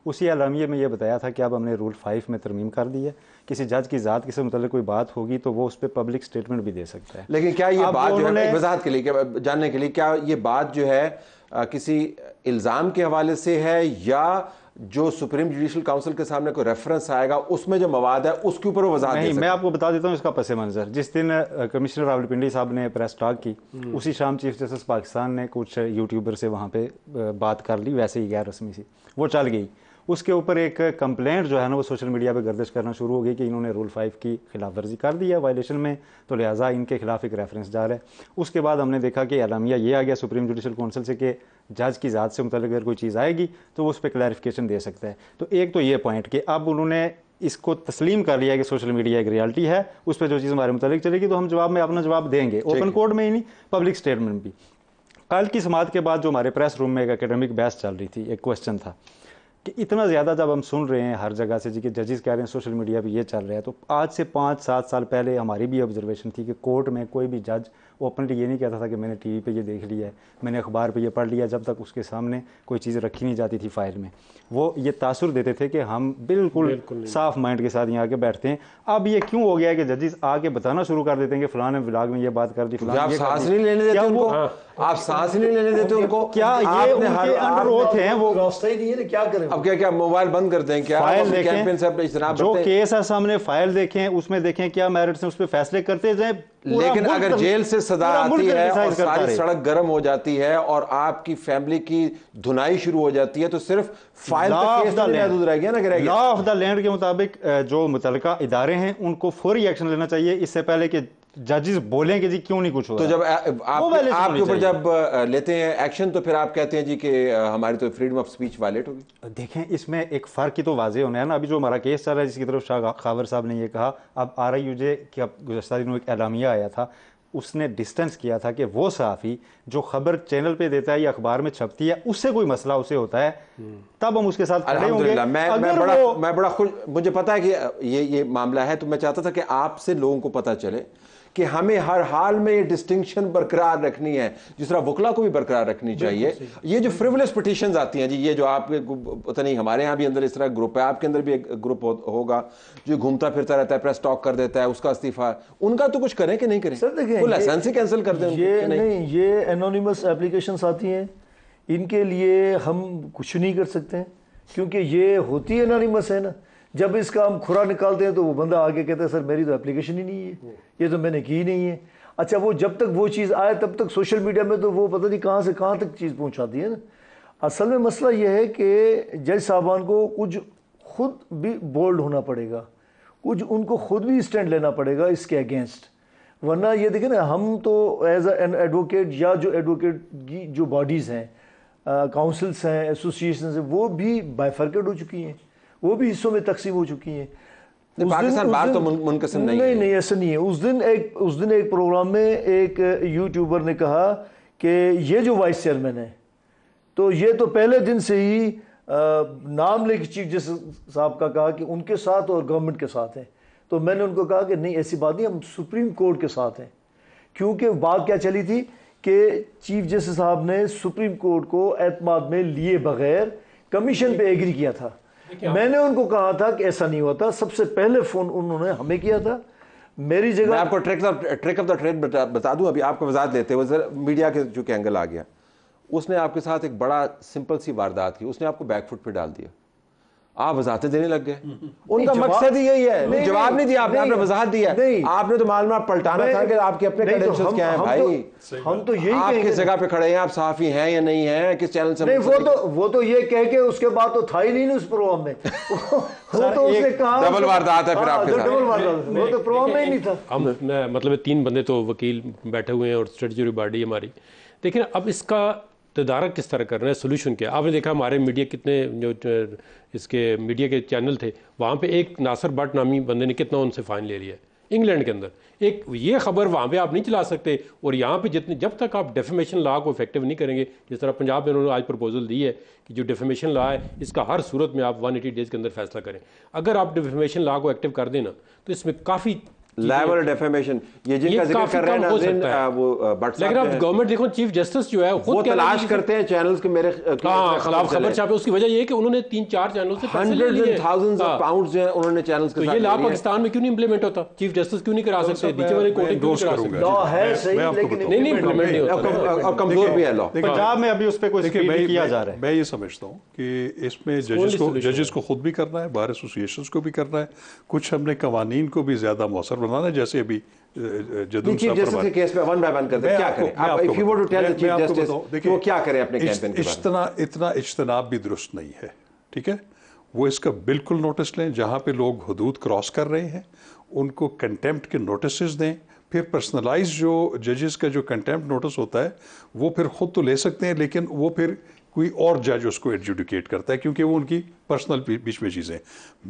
उसी अलामिया में यह बताया था कि अब हमने रूल फाइव में तरमीम कर दी है किसी जज की ज़ात के मुतल कोई बात होगी तो वो उस पर पब्लिक स्टेटमेंट भी दे सकता है
लेकिन क्या ये बात जो है वजाहत के लिए जानने के लिए क्या ये बात जो है किसी इल्ज़ाम के हवाले से है या जो सुप्रीम जुडिशियल काउंसिल के सामने कोई रेफरेंस आएगा उसमें जो मवाद है उसके ऊपर वो वजह नहीं मैं
आपको बता देता हूँ इसका पस मंजर जिस दिन कमिश्नर रावलपिंडी साहब ने प्रेस टॉक की हम्म। उसी शाम चीफ जस्टिस पाकिस्तान ने कुछ यूट्यूबर से वहाँ पे बात कर ली वैसे ही गैर रस्मी सी वो चल गई उसके ऊपर एक कंप्लेंट जो है ना वो सोशल मीडिया पर गर्दिश करना शुरू हो गई कि इन्होंने रूल फाइव की खिलाफ वर्जी कर दी है वायलेशन में तो लिहाजा इनके खिलाफ एक रेफरेंस जा रहा है उसके बाद हमने देखा कि अलामिया ये आ गया सुप्रीम जुडिशल काउंसिल से कि जज की ज़ात से मुतल अगर कोई चीज़ आएगी तो वो उस पर क्लैरिफिकेशन दे सकता है तो एक तो ये पॉइंट कि अब उन्होंने इसको तस्लीम कर लिया कि सोशल मीडिया एक रियलिटी है उस पर जो चीज़ हमारे मुतल चलेगी तो हम जवाब में अपना जवाब देंगे ओपन कोर्ट में ही नहीं पब्लिक स्टेटमेंट भी कल की समात के बाद जो हमारे प्रेस रूम में एक एकेडमिक बहस चल रही थी एक क्वेश्चन था कि इतना ज़्यादा जब हम सुन रहे हैं हर जगह से जी कि जजेस कह रहे हैं सोशल मीडिया पे ये चल रहा है तो आज से पाँच सात साल पहले हमारी भी ऑब्जर्वेशन थी कि कोर्ट में कोई भी जज वो अपने लिए ये नहीं कहता था कि मैंने टीवी पे ये देख लिया है मैंने अखबार पे ये पढ़ लिया जब तक उसके सामने कोई चीज़ रखी नहीं जाती थी फाइल में वो ये तासुर देते थे कि हम बिल्कुल, बिल्कुल साफ माइंड के साथ यहाँ आके बैठते हैं अब ये क्यों हो गया है कि जजिस आके बताना शुरू कर देते हैं कि फलाने ब्लाग में ये बात कर दी फलाना आप सांस नहीं लेने देते उनको
आप सांस नहीं लेने देते उनको क्या ये उनके हैं
वो क्या
करें क्या मोबाइल बंद करते हैं क्या फाइल देखें जो केस
है सामने फाइल देखें उसमें देखें क्या मेरिट्स हैं उस पर फैसले करते जाए लेकिन अगर जेल से सजा आती है और सारी सड़क
गर्म हो जाती है और आपकी फैमिली की धुनाई शुरू हो जाती है तो सिर्फ
फाइल ऑफ द लैंड के मुताबिक जो मुतल इदारे हैं उनको फौरी एक्शन लेना चाहिए इससे पहले कि जजेस बोलेंगे जी क्यों नहीं कुछ हो तो जब आ,
आप ऊपर जब लेते हैं एक्शन तो फिर आप कहते हैं जी कि हमारी तो फ्रीडम ऑफ स्पीच वायलेट
होगी देखें इसमें एक फ़र्क ही तो वाजे होना है ना अभी जो हमारा केस चल रहा है जिसकी तरफ शाह खावर साहब ने ये कहा अब आर आई यू जे की अब गुजशत दिनों एक एलामिया आया था उसने डिस्टेंस किया था कि वो सहाफ़ी जो खबर चैनल पे देता है या अखबार में छपती है उससे कोई मसला उसे होता है तब हम उसके साथ खड़े होंगे मैं मैं बड़ा मैं बड़ा खुश मुझे पता है कि ये ये मामला है तो मैं
चाहता था कि आपसे लोगों को पता चले कि हमें हर हाल में ये डिस्टिंक्शन बरकरार रखनी है जिस तरह वकला को भी बरकरार रखनी चाहिए ये जो फ्रिवलेस पटिशन आती हैं जी ये जो आपके पता नहीं हमारे यहाँ भी अंदर इस तरह ग्रुप है आपके अंदर भी एक ग्रुप हो, होगा जो घूमता फिरता रहता है प्रेस टॉक कर देता है उसका इस्तीफा
उनका तो कुछ करें कि नहीं करें सर देखिए लाइसेंस ही कैंसिल कर दें ये नहीं ये एनोनिमस एप्लीकेशन आती हैं इनके लिए हम कुछ नहीं कर सकते क्योंकि ये होती एनोनिमस है ना जब इसका हम खुरा निकालते हैं तो वो बंदा आगे कहता है सर मेरी तो एप्लीकेशन ही नहीं है ये तो मैंने की ही नहीं है अच्छा वो जब तक वो चीज़ आए तब तक सोशल मीडिया में तो वो पता नहीं कहाँ से कहाँ तक चीज़ पहुँचाती है ना असल में मसला ये है कि जज साहबान को कुछ खुद भी बोल्ड होना पड़ेगा कुछ उनको खुद भी स्टैंड लेना पड़ेगा इसके अगेंस्ट वरना ये देखें ना हम तो एज एन एडवोकेट या जो एडवोकेट की जो बॉडीज़ हैं काउंसिल्स हैं एसोसिएशन हैं वो भी बाइफर्केट हो चुकी हैं वो भी हिस्सों में तकसीम हो चुकी हैं पाकिस्तान बाहर तो मुनकसम नहीं नहीं नहीं ऐसा नहीं है उस दिन एक उस दिन एक प्रोग्राम में एक यूट्यूबर ने कहा कि ये जो वाइस चेयरमैन है तो ये तो पहले दिन से ही नाम लेके चीफ जस्टिस साहब का कहा कि उनके साथ और गवर्नमेंट के साथ हैं तो मैंने उनको कहा कि नहीं ऐसी बात नहीं हम सुप्रीम कोर्ट के साथ हैं क्योंकि बात क्या चली थी कि चीफ जस्टिस साहब ने सुप्रीम कोर्ट को एतमाद में लिए बगैर कमीशन पे एग्री किया था मैंने उनको कहा था कि ऐसा नहीं हुआ था सबसे पहले फोन उन्होंने हमें किया था मेरी जगह आपको trick trick of the trade बता, बता दूं अभी आपको वजात लेते हुए
मीडिया के कि एंगल आ गया उसने आपके साथ एक बड़ा सिंपल सी वारदात की उसने आपको बैकफुट पे डाल दिया आप वजाते देने लग गए उनका मकसद ही यही है जवाब नहीं दिया आपने आपने वजाहत दिया आपने तो मालूम पलटाना था कि आपके अपने क्रेडेंशियल्स तो क्या हैं भाई तो- हम तो यही आप किस जगह पे खड़े हैं आप साफी हैं या नहीं हैं किस चैनल से वो
तो वो तो ये कह के उसके बाद तो था ही नहीं उस प्रोग्राम में वो [laughs] तो उसने कहा डबल वारदात है फिर हाँ, आपके डबल वारदात वो तो प्रोग्राम में ही नहीं था
हम मतलब तीन बंदे तो वकील बैठे हुए हैं और स्ट्रेटजरी बॉडी हमारी देखिए अब इसका तदारक किस तरह कर रहे हैं सोल्यूशन क्या आपने देखा हमारे मीडिया कितने जो इसके मीडिया के चैनल थे वहाँ पे एक नासर भट नामी बंदे ने कितना उनसे फ़ाइन ले लिया है इंग्लैंड के अंदर एक ये खबर वहाँ पे आप नहीं चला सकते और यहाँ पे जितने जब तक आप डेफेमेशन लॉ को इफेक्टिव नहीं करेंगे जिस तरह पंजाब में उन्होंने आज प्रपोजल दी है कि जो डेफेमेशन लॉ है इसका हर सूरत में आप 180 डेज़ के अंदर फैसला करें अगर आप डेफेमेशन लॉ को एक्टिव कर देना तो इसमें काफ़ी लेवल डेफेमेशन ये जिनका जिक्र कर रहे हैं नाजरीन वो बट लेकिन अब गवर्नमेंट देखो चीफ जस्टिस जो है खुद तलाश करते हैं चैनल्स हाँ, के मेरे खिलाफ खबर छापे उसकी वजह ये है कि उन्होंने तीन चार चैनल से hundred and thousands of pound जो है उन्होंने चैनल्स के तो साथ ये लॉ पाकिस्तान में क्यों नहीं इंप्लीमेंट होता चीफ जस्टिस क्यों नहीं करा तो सकते नीचे वाले कोर्ट क्यों करा सकते लॉ है सही लेकिन नहीं नहीं इंप्लीमेंट नहीं
होता और कमजोर भी है लॉ हाँ। पंजाब में
अभी उस पे कोई स्पीड किया जा रहा
है मैं ये समझता हूं कि इसमें जजेस को जजेस को खुद भी करना है बार एसोसिएशंस को भी करना है कुछ हमने कवानीन को भी ज्यादा मौसर मौलाना जैसे अभी इतना इजतनाब भी दुरुस्त नहीं है ठीक है वो इसका बिल्कुल नोटिस लें जहाँ पे लोग हदूद क्रॉस कर रहे हैं उनको कंटेम्प्ट के नोटिस दें फिर पर्सनलाइज जो जजेस का जो कंटेम्प्ट नोटिस होता है वो फिर ख़ुद तो ले सकते हैं लेकिन वो फिर कोई और जज उसको एडजुडिकेट करता है क्योंकि वो उनकी पर्सनल बीच में चीज़ें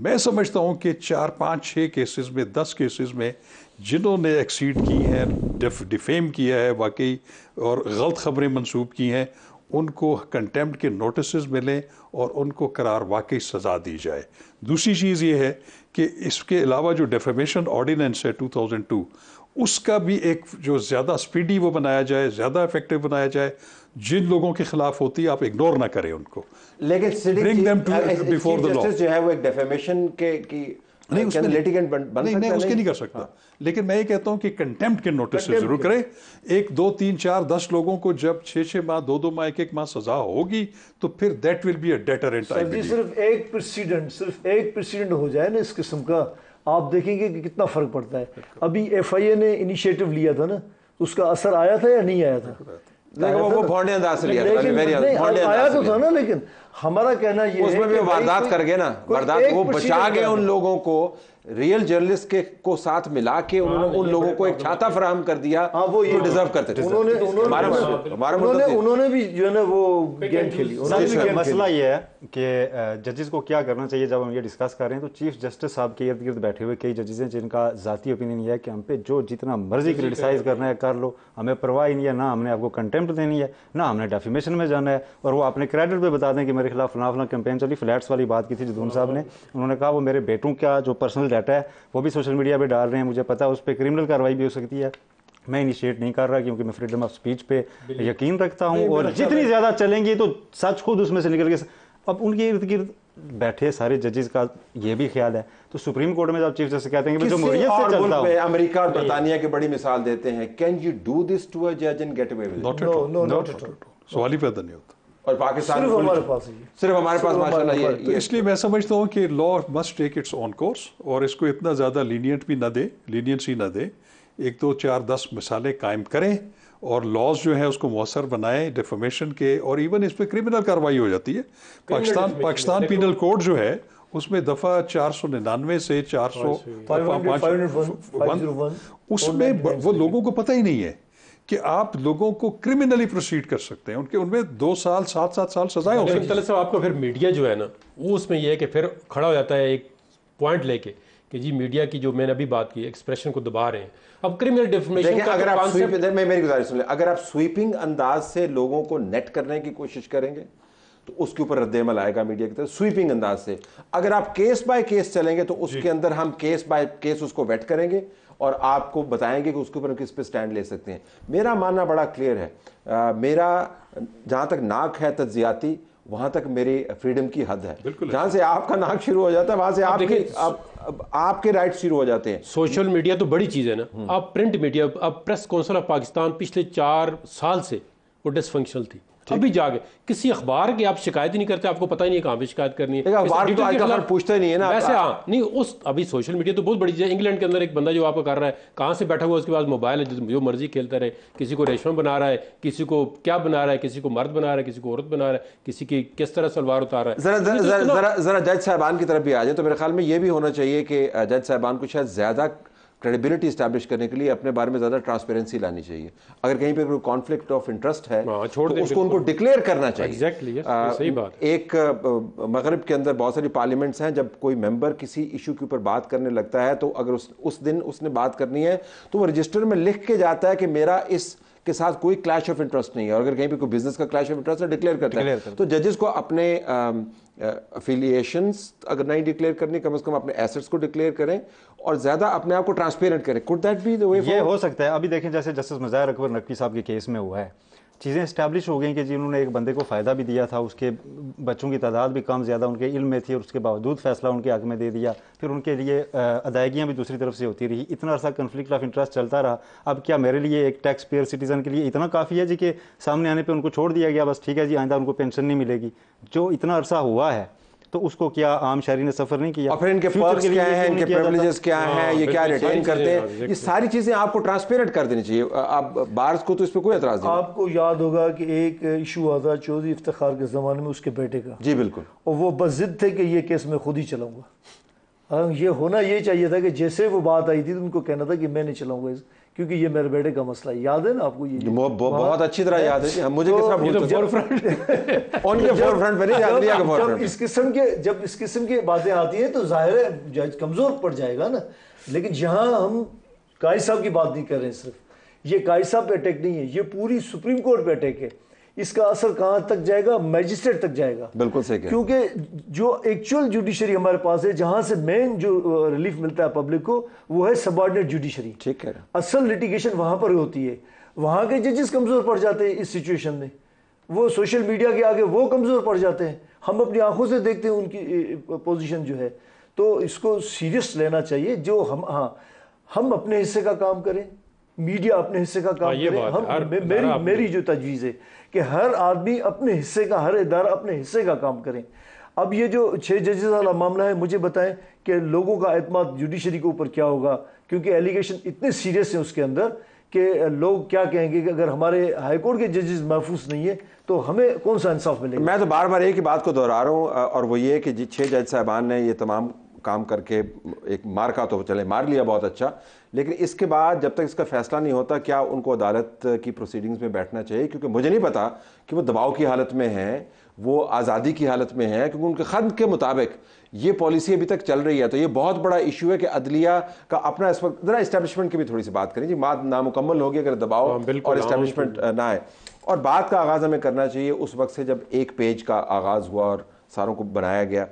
मैं समझता हूँ कि चार पाँच छः केसेस में दस केसेस में जिन्होंने एक्सीड की हैं डिफेम किया है वाकई और गलत खबरें मंसूब की हैं उनको कंटेम्प्ट के नोटिस मिलें और उनको करार वाकई सज़ा दी जाए दूसरी चीज़ ये है कि इसके अलावा जो डेफेमेशन ऑर्डिनेंस है 2002 उसका भी एक जो ज़्यादा स्पीडी वो बनाया जाए ज़्यादा इफेक्टिव बनाया जाए जिन लोगों के खिलाफ होती है आप इग्नोर ना करें उनको
लेकिन bring them to before the law जो है
वो एक डेफेमेशन के की नहीं उसमें लिटिगेंट बन, बन नहीं, नहीं, उसके नहीं, कर सकता हाँ। लेकिन मैं ये कहता हूँ कि कंटेम्प्ट के नोटिस जरूर करें एक दो तीन चार दस लोगों को जब छः छः माह दो दो माह एक एक माह सजा होगी तो फिर that will be a deterrent आई जी सिर्फ
एक प्रेसिडेंट सिर्फ एक प्रेसिडेंट हो जाए ना इस किस्म का आप देखेंगे कि कितना फ़र्क पड़ता है अभी एफ ने इनिशिएटिव लिया था ना उसका असर आया था या नहीं आया था वो तो लेकिन हमारा कहना ये उसमें भी वारदात कर गए ना वारदात वो बचा गए उन
लोगों को रियल जर्नलिस्ट के को साथ मिला के हाँ, उन्होंने उन लोगों को एक छाता फराहम कर दिया हाँ वो तो ये डिजर्व करते थे उन्होंने
उन्होंने उन्होंने भी जो है ना वो गेम खेली मसला ये
है कि जजेस को क्या करना चाहिए जब हम ये डिस्कस कर रहे हैं तो चीफ जस्टिस साहब के इर्द गिर्द बैठे हुए कई जजेस हैं जिनका जाती ओपिनियन यह है कि हम पे जो जितना मर्जी क्रिटिसाइज करना है कर लो हमें परवाह ही नहीं है ना हमने आपको कंटेम्प्ट देनी है ना हमने डेफिमेशन में जाना है और वो अपने क्रेडिट पर बता दें कि मेरे खिलाफ फला फला कैंपेन चली फ्लैट्स वाली बात की थी जदून साहब ने हाँ। उन्होंने कहा वो मेरे बेटों का जो पर्सनल डाटा है वो भी सोशल मीडिया पर डाल रहे हैं मुझे पता है उस पर क्रिमिनल कार्रवाई भी हो सकती है मैं इनिशिएट नहीं कर रहा क्योंकि मैं फ्रीडम ऑफ स्पीच पे यकीन रखता हूँ और जितनी ज़्यादा चलेंगी तो सच खुद उसमें से निकल के अब उनके इर्द गिर्द बैठे सारे जजेस का ये भी ख्याल है तो सुप्रीम कोर्ट में जब चीफ जस्टिस कहते हैं कि जमहूरियत से चलता हूं अमेरिका
और बर्तानिया की बड़ी मिसाल देते हैं can you do this to a जज and get away with
it no no सवाल
ही पैदा नहीं होता और पाकिस्तान सिर्फ हमारे पास
है सिर्फ हमारे पास माशाल्लाह ये, तो इसलिए
मैं समझता हूँ कि law must take its own course और इसको इतना ज़्यादा लीनियंट भी ना दे लीनियंसी ना दे एक दो चार दस मिसालें कायम करें और लॉज जो है उसको मौसर बनाए डिफॉर्मेशन के और इवन इस पर क्रिमिनल कार्रवाई हो जाती है पाकिस्तान पाकिस्तान पिनल कोड जो है उसमें दफ़ा चार सौ निन्यानवे से चार सौ उसमें वो लोगों को पता ही नहीं है कि आप लोगों को क्रिमिनली प्रोसीड कर सकते हैं उनके उनमें दो साल सात सात साल सजाएं हो सकती
है आपको फिर मीडिया जो है ना वो उसमें यह है कि फिर खड़ा हो जाता है एक पॉइंट लेके कि जी मीडिया की जो मैंने अभी बात की एक्सप्रेशन को दबा रहे हैं अब क्रिमिनल डेफिनेशन का अगर आप स्वीप
इधर मैं मेरी गुजारिश सुन ले अगर आप स्वीपिंग अंदाज से लोगों को नेट करने की कोशिश करेंगे तो उसके ऊपर रद्दमल आएगा मीडिया की तरफ स्वीपिंग अंदाज से अगर आप केस बाय केस चलेंगे तो उसके अंदर हम केस बाय केस उसको वेट करेंगे और आपको बताएंगे कि उसके ऊपर हम किस पे स्टैंड ले सकते हैं मेरा मानना बड़ा क्लियर है आ, मेरा जहाँ तक नाक है तजियाती वहाँ तक मेरी फ्रीडम की हद है जहाँ अच्छा। से आपका नाक शुरू हो जाता है वहाँ से आपके आप, आप, आपके राइट शुरू हो जाते हैं सोशल
मीडिया तो बड़ी चीज़ है ना हम्म। अब प्रिंट मीडिया अब प्रेस काउंसिल ऑफ पाकिस्तान पिछले चार साल से वो डिसफंक्शनल थी अभी जाके किसी अखबार की आप शिकायत नहीं करते आपको पता ही नहीं कहाँ पे शिकायत करनी है तो नहीं है ना वैसे हाँ नहीं उस अभी सोशल मीडिया तो बहुत बड़ी चीज़ है इंग्लैंड के अंदर एक बंदा जो आपको कर रहा है कहाँ से बैठा हुआ उसके पास मोबाइल है जो मर्जी खेलता रहे किसी को रेशमा बना रहा है किसी को क्या बना रहा है किसी को मर्द बना रहा है किसी को औरत बना रहा है किसी की किस तरह सलवार उतार रहा है
जरा जज साहबान की तरफ भी आ जाए तो मेरे ख्याल में ये भी होना चाहिए कि जज साहबान को शायद ज्यादा क्रेडिबिलिटी स्टैब्लिश करने के लिए अपने बारे में ज़्यादा ट्रांसपेरेंसी लानी चाहिए अगर कहीं पर कोई कॉन्फ्लिक्ट ऑफ इंटरेस्ट है हाँ, छोड़ तो उसको उनको डिक्लेयर करना चाहिए
exactly, yes, आ, सही बात
एक मगरब के अंदर बहुत सारी पार्लियामेंट्स हैं जब कोई मेंबर किसी इशू के ऊपर बात करने लगता है तो अगर उस उस दिन उसने बात करनी है तो वो रजिस्टर में लिख के जाता है कि मेरा इस के साथ कोई क्लैश ऑफ इंटरेस्ट नहीं है और अगर कहीं पर कोई बिजनेस का क्लैश ऑफ इंटरेस्ट है डिक्लेयर करता है तो जजेस को अपने अफिलिएशंस uh, अगर नहीं डिक्लेयर करनी कम से कम अपने एसेट्स को डिक्लेयर करें और ज्यादा अपने आप को
ट्रांसपेरेंट करें could that be the way ये हो सकता है अभी देखें जैसे जस्टिस मजायर अकबर नकवी साहब के केस में हुआ है चीज़ें इस्टेब्लिश हो गई कि जी उन्होंने एक बंदे को फ़ायदा भी दिया था उसके बच्चों की तादाद भी कम ज़्यादा उनके इल्म में थी और उसके बावजूद फैसला उनके हक में दे दिया फिर उनके लिए अदायगियाँ भी दूसरी तरफ से होती रही इतना अर्सा कन्फ्लिक्ट ऑफ इंटरेस्ट चलता रहा अब क्या मेरे लिए एक टैक्स पेयर सिटीज़न के लिए इतना काफ़ी है जी कि सामने आने पर उनको छोड़ दिया गया बस ठीक है जी आइंदा उनको पेंशन नहीं मिलेगी जो इतना अर्सा हुआ है तो उसको क्या आम शहरी ने सफर नहीं किया और फिर इनके पर्स क्या हैं इनके प्रिविलेजेस क्या हाँ, हैं ये क्या रिटेन
करते हैं ये सारी चीज़ें आपको ट्रांसपेरेंट कर देनी चाहिए आप बार्स को तो इस पर कोई एतराज़ नहीं
आपको याद होगा कि एक इशू आज़ाद चौधरी इफ्तार के ज़माने में उसके बेटे का जी बिल्कुल और वो बस जिद थे कि ये केस मैं खुद ही चलाऊंगा हाँ, ये होना ये चाहिए था कि जैसे वो बात आई थी तो उनको कहना था कि मैं नहीं चलाऊंगा क्योंकि ये मेरे बेटे का मसला है याद है ना आपको ये, ये बहुत, बहुत अच्छी तरह याद है हाँ, मुझे तो- किस [laughs] तरह इस किस्म के जब इस किस्म की बातें आती हैं तो जाहिर है जज कमज़ोर पड़ जाएगा ना लेकिन यहाँ हम काई साहब की बात नहीं कर रहे हैं सिर्फ ये काई साहब पे अटैक नहीं है ये पूरी सुप्रीम कोर्ट पे अटैक है इसका असर कहाँ तक जाएगा मैजिस्ट्रेट तक जाएगा
बिल्कुल सही क्योंकि
जो एक्चुअल जुडिशरी हमारे पास है जहां से मेन जो रिलीफ मिलता है पब्लिक को वो है सबॉर्डिनेट जुडिशरी ठीक है असल लिटिगेशन वहां पर होती है वहां के जजेस कमज़ोर पड़ जाते हैं इस सिचुएशन में वो सोशल मीडिया के आगे वो कमज़ोर पड़ जाते हैं हम अपनी आंखों से देखते हैं उनकी पोजिशन जो है तो इसको सीरियस लेना चाहिए जो हम हाँ हम अपने हिस्से का काम करें मीडिया अपने हिस्से का काम हाँ, करें हम मेरी मेरी जो तजवीज़ है कि हर आदमी अपने हिस्से का हर इदारा अपने हिस्से का काम करें अब ये जो छः जजेस वाला मामला है मुझे बताएं कि लोगों का अतमाद जुडिशरी के ऊपर क्या होगा क्योंकि एलिगेशन इतने सीरियस हैं उसके अंदर कि लोग क्या कहेंगे कि अगर हमारे हाईकोर्ट के जजेस महफूज नहीं है तो हमें कौन सा इंसाफ मिलेगा मैं तो
बार बार एक ही बात को दोहरा रहा हूँ और वो ये कि छः जज साहबान ने ये तमाम काम करके एक मार का तो चले मार लिया बहुत अच्छा लेकिन इसके बाद जब तक इसका फैसला नहीं होता क्या उनको अदालत की प्रोसीडिंग्स में बैठना चाहिए क्योंकि मुझे नहीं पता कि वो दबाव की हालत में हैं वो आज़ादी की हालत में है क्योंकि उनके खद के मुताबिक ये पॉलिसी अभी तक चल रही है तो ये बहुत बड़ा इशू है कि अदलिया का अपना इस वक्त ज़रा इस्टेब्लिशमेंट की भी थोड़ी सी बात करें जी बात नामुकम्मल होगी अगर दबाव हाँ, और इस्टेब्लिशमेंट ना आए और बात का आगाज़ हमें करना चाहिए उस वक्त से जब एक पेज का आगाज़ हुआ और सारों को बनाया गया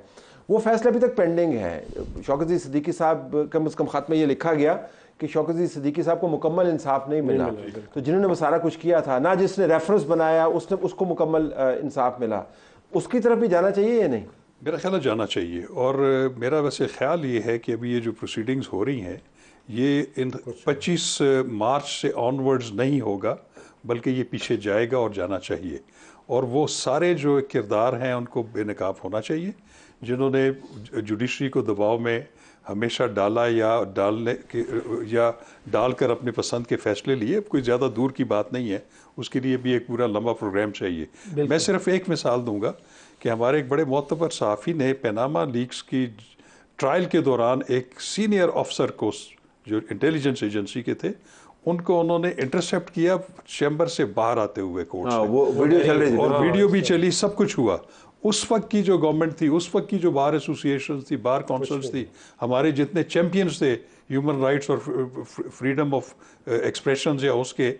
वो फैसला अभी तक पेंडिंग है शौकत सदीकी साहब कम अज़ कम ख़त में ये लिखा गया कि शौकत सदीकी साहब को मुकम्मल इंसाफ नहीं मिला तो जिन्होंने वो सारा कुछ किया था ना जिसने रेफरेंस बनाया उसने उसको मुकम्मल इंसाफ मिला उसकी तरफ भी जाना चाहिए या नहीं
मेरा ख्याल जाना चाहिए और मेरा वैसे ख्याल ये है कि अभी ये जो प्रोसीडिंग्स हो रही हैं ये इन 25 मार्च से ऑनवर्ड्स नहीं होगा बल्कि ये पीछे जाएगा और जाना चाहिए और वो सारे जो किरदार हैं उनको बेनकाब होना चाहिए जिन्होंने जुडिशरी को दबाव में हमेशा डाला या डालने के या डालकर अपने पसंद के फैसले लिए कोई ज़्यादा दूर की बात नहीं है उसके लिए भी एक पूरा लंबा प्रोग्राम चाहिए मैं सिर्फ एक मिसाल दूंगा कि हमारे एक बड़े मोतबर सहाफ़ी ने पैनामा लीक्स की ट्रायल के दौरान एक सीनियर ऑफिसर को जो इंटेलिजेंस एजेंसी के थे उनको उन्होंने इंटरसेप्ट किया चैम्बर से बाहर आते हुए कोर्ट हाँ, वो वीडियो चल रही और हाँ। वीडियो भी चली सब कुछ हुआ उस वक्त की जो गवर्नमेंट थी उस वक्त की जो बार एसोसिएशन थी बार काउंसिल्स थी हमारे जितने चैम्पियंस थे ह्यूमन राइट्स और फ्रीडम ऑफ एक्सप्रेशन या उसके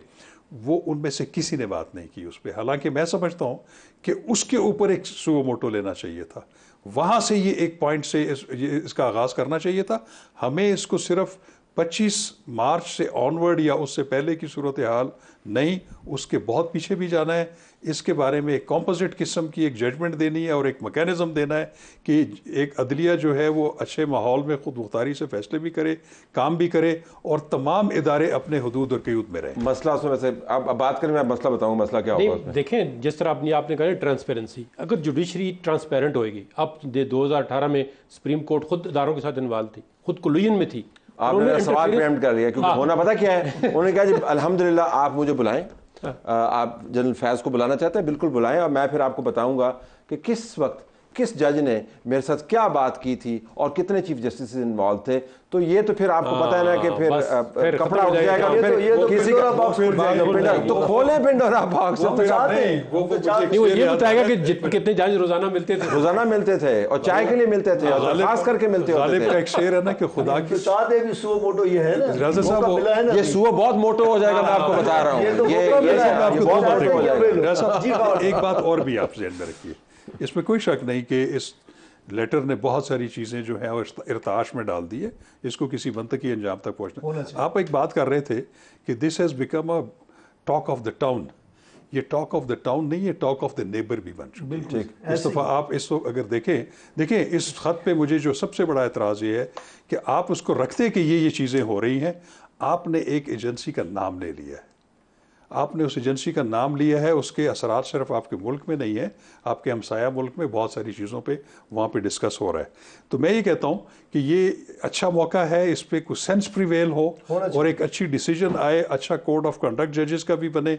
वो उनमें से किसी ने बात नहीं की उस पर हालांकि मैं समझता हूँ कि उसके ऊपर एक सुबह मोटो लेना चाहिए था वहाँ से ये एक पॉइंट से इस, ये इसका आगाज़ करना चाहिए था हमें इसको सिर्फ 25 मार्च से ऑनवर्ड या उससे पहले की सूरत हाल नहीं उसके बहुत पीछे भी जाना है इसके बारे में एक कॉम्पोजिट किस्म की एक जजमेंट देनी है और एक मकैनिज़म देना है कि एक अदलिया जो है वो अच्छे माहौल में ख़ुद मुख्तारी से फैसले भी करे काम भी करे और तमाम इदारे अपने हदूद और कयूद में रहें मसला उसमें वैसे आप, बात करें मैं मसला बताऊँ मसला
क्या होगा देखें जिस तरह अपनी आपने कहा ट्रांसपेरेंसी अगर जुडिशरी ट्रांसपेरेंट होएगी अब दो हज़ार अठारह में सुप्रीम कोर्ट खुद इदारों के साथ इन्वाल्व थी खुद कुलूजन में थी आपने सवाल कर क्योंकि हाँ। होना पता
क्या है उन्होंने कहा जी अलहमदिल्ला आप मुझे बुलाएं
आप
जनरल फैज़ को बुलाना चाहते हैं बिल्कुल बुलाएं और मैं फिर आपको बताऊंगा कि किस वक्त किस जज ने मेरे साथ क्या बात की थी और कितने चीफ जस्टिस इन्वॉल्व थे तो ये तो फिर आपको पता है ना कि फिर, फिर कपड़ा उठ जाएगा फिर ये तो, तो किसी का बॉक्स उठ जाएगा तो खोले पिंडोरा तो तो बॉक्स
ये बताएगा
कि कितने जज रोजाना मिलते थे रोजाना मिलते थे और
चाय के लिए मिलते थे खास करके मिलते होते थे एक शेर है ना कि खुदा की
साथ एक सुओ मोटो ये है ना राजा साहब ये सुओ
बहुत मोटो
हो जाएगा मैं आपको बता रहा हूँ ये ये आपको बहुत मोटो हो जाएगा एक बात और
भी आप जहन में रखिए इसमें कोई शक नहीं कि इस लेटर ने बहुत सारी चीज़ें जो हैं वो इरताश में डाल दी है इसको किसी मंतकी अंजाम तक पहुँचना आप एक बात कर रहे थे कि this has become a talk of the town ये टॉक ऑफ द टाउन नहीं है टॉक ऑफ द नेबर भी बन चुकी है इस दफ़ा आप इस अगर देखें देखें इस ख़त पे मुझे जो सबसे बड़ा एतराज़ ये है कि आप उसको रखते कि ये ये चीज़ें हो रही हैं आपने एक एजेंसी का नाम ले लिया है आपने उस एजेंसी का नाम लिया है उसके असरात सिर्फ आपके मुल्क में नहीं है आपके हमसाया मुल्क में बहुत सारी चीज़ों पे वहाँ पे डिस्कस हो रहा है तो मैं ये कहता हूँ कि ये अच्छा मौका है इस पर कुछ सेंस प्रिवेल हो और एक अच्छी डिसीजन आए अच्छा कोड ऑफ कंडक्ट जजेस का भी बने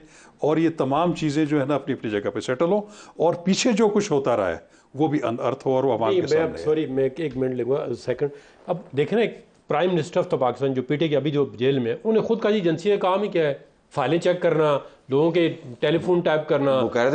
और ये तमाम चीज़ें जो है ना अपनी अपनी जगह पर सेटल हो और पीछे जो कुछ होता रहा है वो भी अनअर्थ हो और वो हमारे
सॉरी मैं एक मिनट लूँगा सेकंड अब देखें ना एक प्राइम मिनिस्टर ऑफ तो पाकिस्तान जो पीटे के अभी जो जेल में उन्हें खुद का एजेंसी का काम ही क्या है फाइलें चेक करना लोगों के टेलीफोन टाइप करना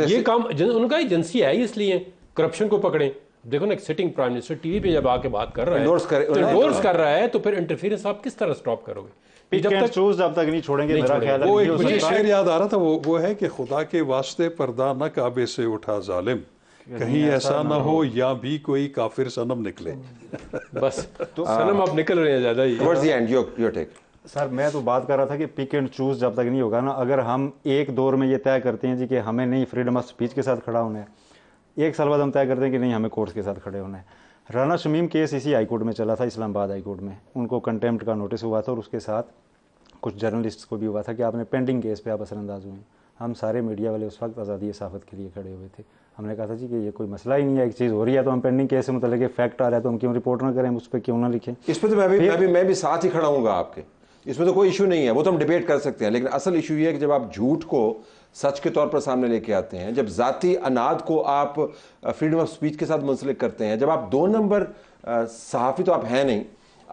ये काम जन, उनका एजेंसी है इसलिए करप्शन को पकड़े देखो ना सिटिंग प्राइम मिनिस्टर टीवी पे जब आके बात कर रहा है इंडोर्स तो इंडोर्स कर रहा है तो फिर इंटरफेरेंस आप किस तरह स्टॉप करोगे
जब तक चूज जब तक नहीं छोड़ेंगे नहीं मेरा ख्याल वो एक मुझे शेर
याद आ रहा था वो वो है कि खुदा के वास्ते पर्दा न काबे से उठा जालिम कहीं ऐसा ना हो या भी कोई काफिर सनम निकले [laughs] बस तो सनम आप निकल रहे हैं ज्यादा ही towards the end your your take
sir मैं तो बात कर रहा था कि पिक एंड चूज जब तक नहीं होगा ना अगर हम एक दौर में ये तय करते हैं जी कि हमें नहीं फ्रीडम ऑफ स्पीच के साथ खड़ा होना है एक साल बाद हम तय करते हैं कि नहीं हमें कोर्स के साथ खड़े होना है राना शमीम केस इसी हाईकोर्ट में चला था इस्लामाबाद हाईकोर्ट में उनको कंटेम्प्ट का नोटिस हुआ था और उसके साथ कुछ जर्नलिस्ट को भी हुआ था कि आपने पेंडिंग केस पर आप असरअंदाज हुए हम सारे मीडिया वाले उस वक्त आज़ादी सहाफ़त के लिए खड़े हुए थे हमने कहा था जी कि ये कोई मसला ही नहीं है एक चीज़ हो रही है तो हम पेंडिंग केस से मतलब फैक्ट आ रहा है तो हम क्यों रिपोर्ट ना करें उस पर क्यों ना लिखें इस पर तो मैं भी मैं भी मैं भी साथ ही खड़ा हूँ आपके
इसमें तो कोई इशू नहीं है वो तो हम डिबेट कर सकते हैं लेकिन असल इशू ये है कि जब आप झूठ को सच के तौर पर सामने लेके आते हैं जब ज़ाती अनाद को आप फ्रीडम ऑफ स्पीच के साथ मुंसलिक करते हैं जब आप दो नंबर सहाफ़ी तो आप हैं नहीं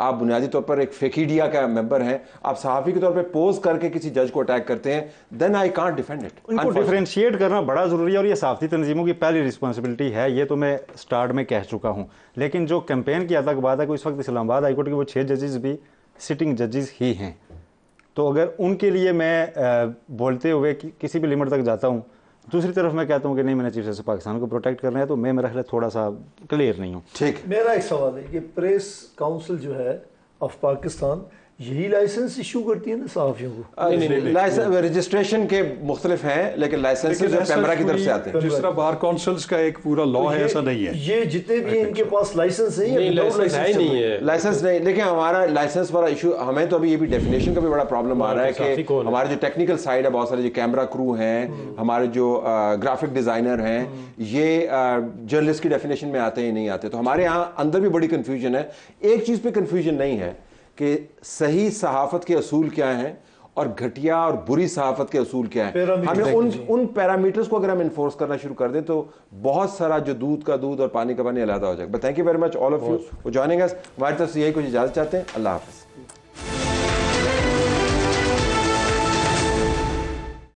आप बुनियादी तौर पर एक फेकीडिया का मेंबर हैं आप सहाफ़ी के तौर पर पोज करके किसी जज को अटैक करते हैं then I can't defend it उनको डिफ्रेंशिएट
करना बड़ा ज़रूरी है और ये सहाफ़ती तनजीमों की पहली रिस्पॉन्सिबिलिटी है ये तो मैं स्टार्ट में कह चुका हूँ लेकिन जो कैंपेन की आतंकवाद है को इस वक्त इस्लामाबाद हाईकोर्ट के वो छः जजेज भी सिटिंग जजेस ही हैं तो अगर उनके लिए मैं बोलते हुए कि किसी भी लिमिट तक जाता हूँ दूसरी तरफ मैं कहता हूँ कि नहीं मैंने चीफ जस्टिस पाकिस्तान को प्रोटेक्ट करना है तो मैं मेरा ख्याल थोड़ा सा क्लियर नहीं हूँ
ठीक मेरा एक सवाल है कि प्रेस काउंसिल जो है ऑफ पाकिस्तान यही लाइसेंस इशू करती है ना सहाफ़ियों को नहीं नहीं
रजिस्ट्रेशन के मुख्तलिफ हैं लेकिन लाइसेंस जो पैमरा की तरफ से आते हैं जिस तरह बार काउंसिल्स का एक पूरा लॉ तो है ऐसा नहीं है
ये जितने भी इनके पास लाइसेंस है लाइसेंस
नहीं लेकिन हमारा लाइसेंस वाला इशू हमें तो अभी ये भी डेफिनेशन का भी बड़ा प्रॉब्लम आ हाँ, रहा है तो कि हमारे जो टेक्निकल साइड है बहुत सारे जो कैमरा क्रू हैं हम्म। हमारे जो ग्राफिक डिज़ाइनर हैं हम्म। ये जर्नलिस्ट की डेफिनेशन में आते ही नहीं आते तो हमारे यहाँ अंदर भी बड़ी कन्फ्यूजन है एक चीज़ पर कन्फ्यूजन नहीं है कि सही सहाफत के असूल क्या हैं और घटिया और बुरी सहाफत के असूल क्या है हमें उन उन पैरामीटर्स को अगर हम इन्फोर्स करना शुरू कर दें तो बहुत सारा जो दूध का दूध और पानी का पानी अलहदा हो जाएगा thank you very much all of you वो जॉइनिंग अस हमारी तरफ से यही कुछ इजाजत चाहते हैं अल्लाह हाफिज़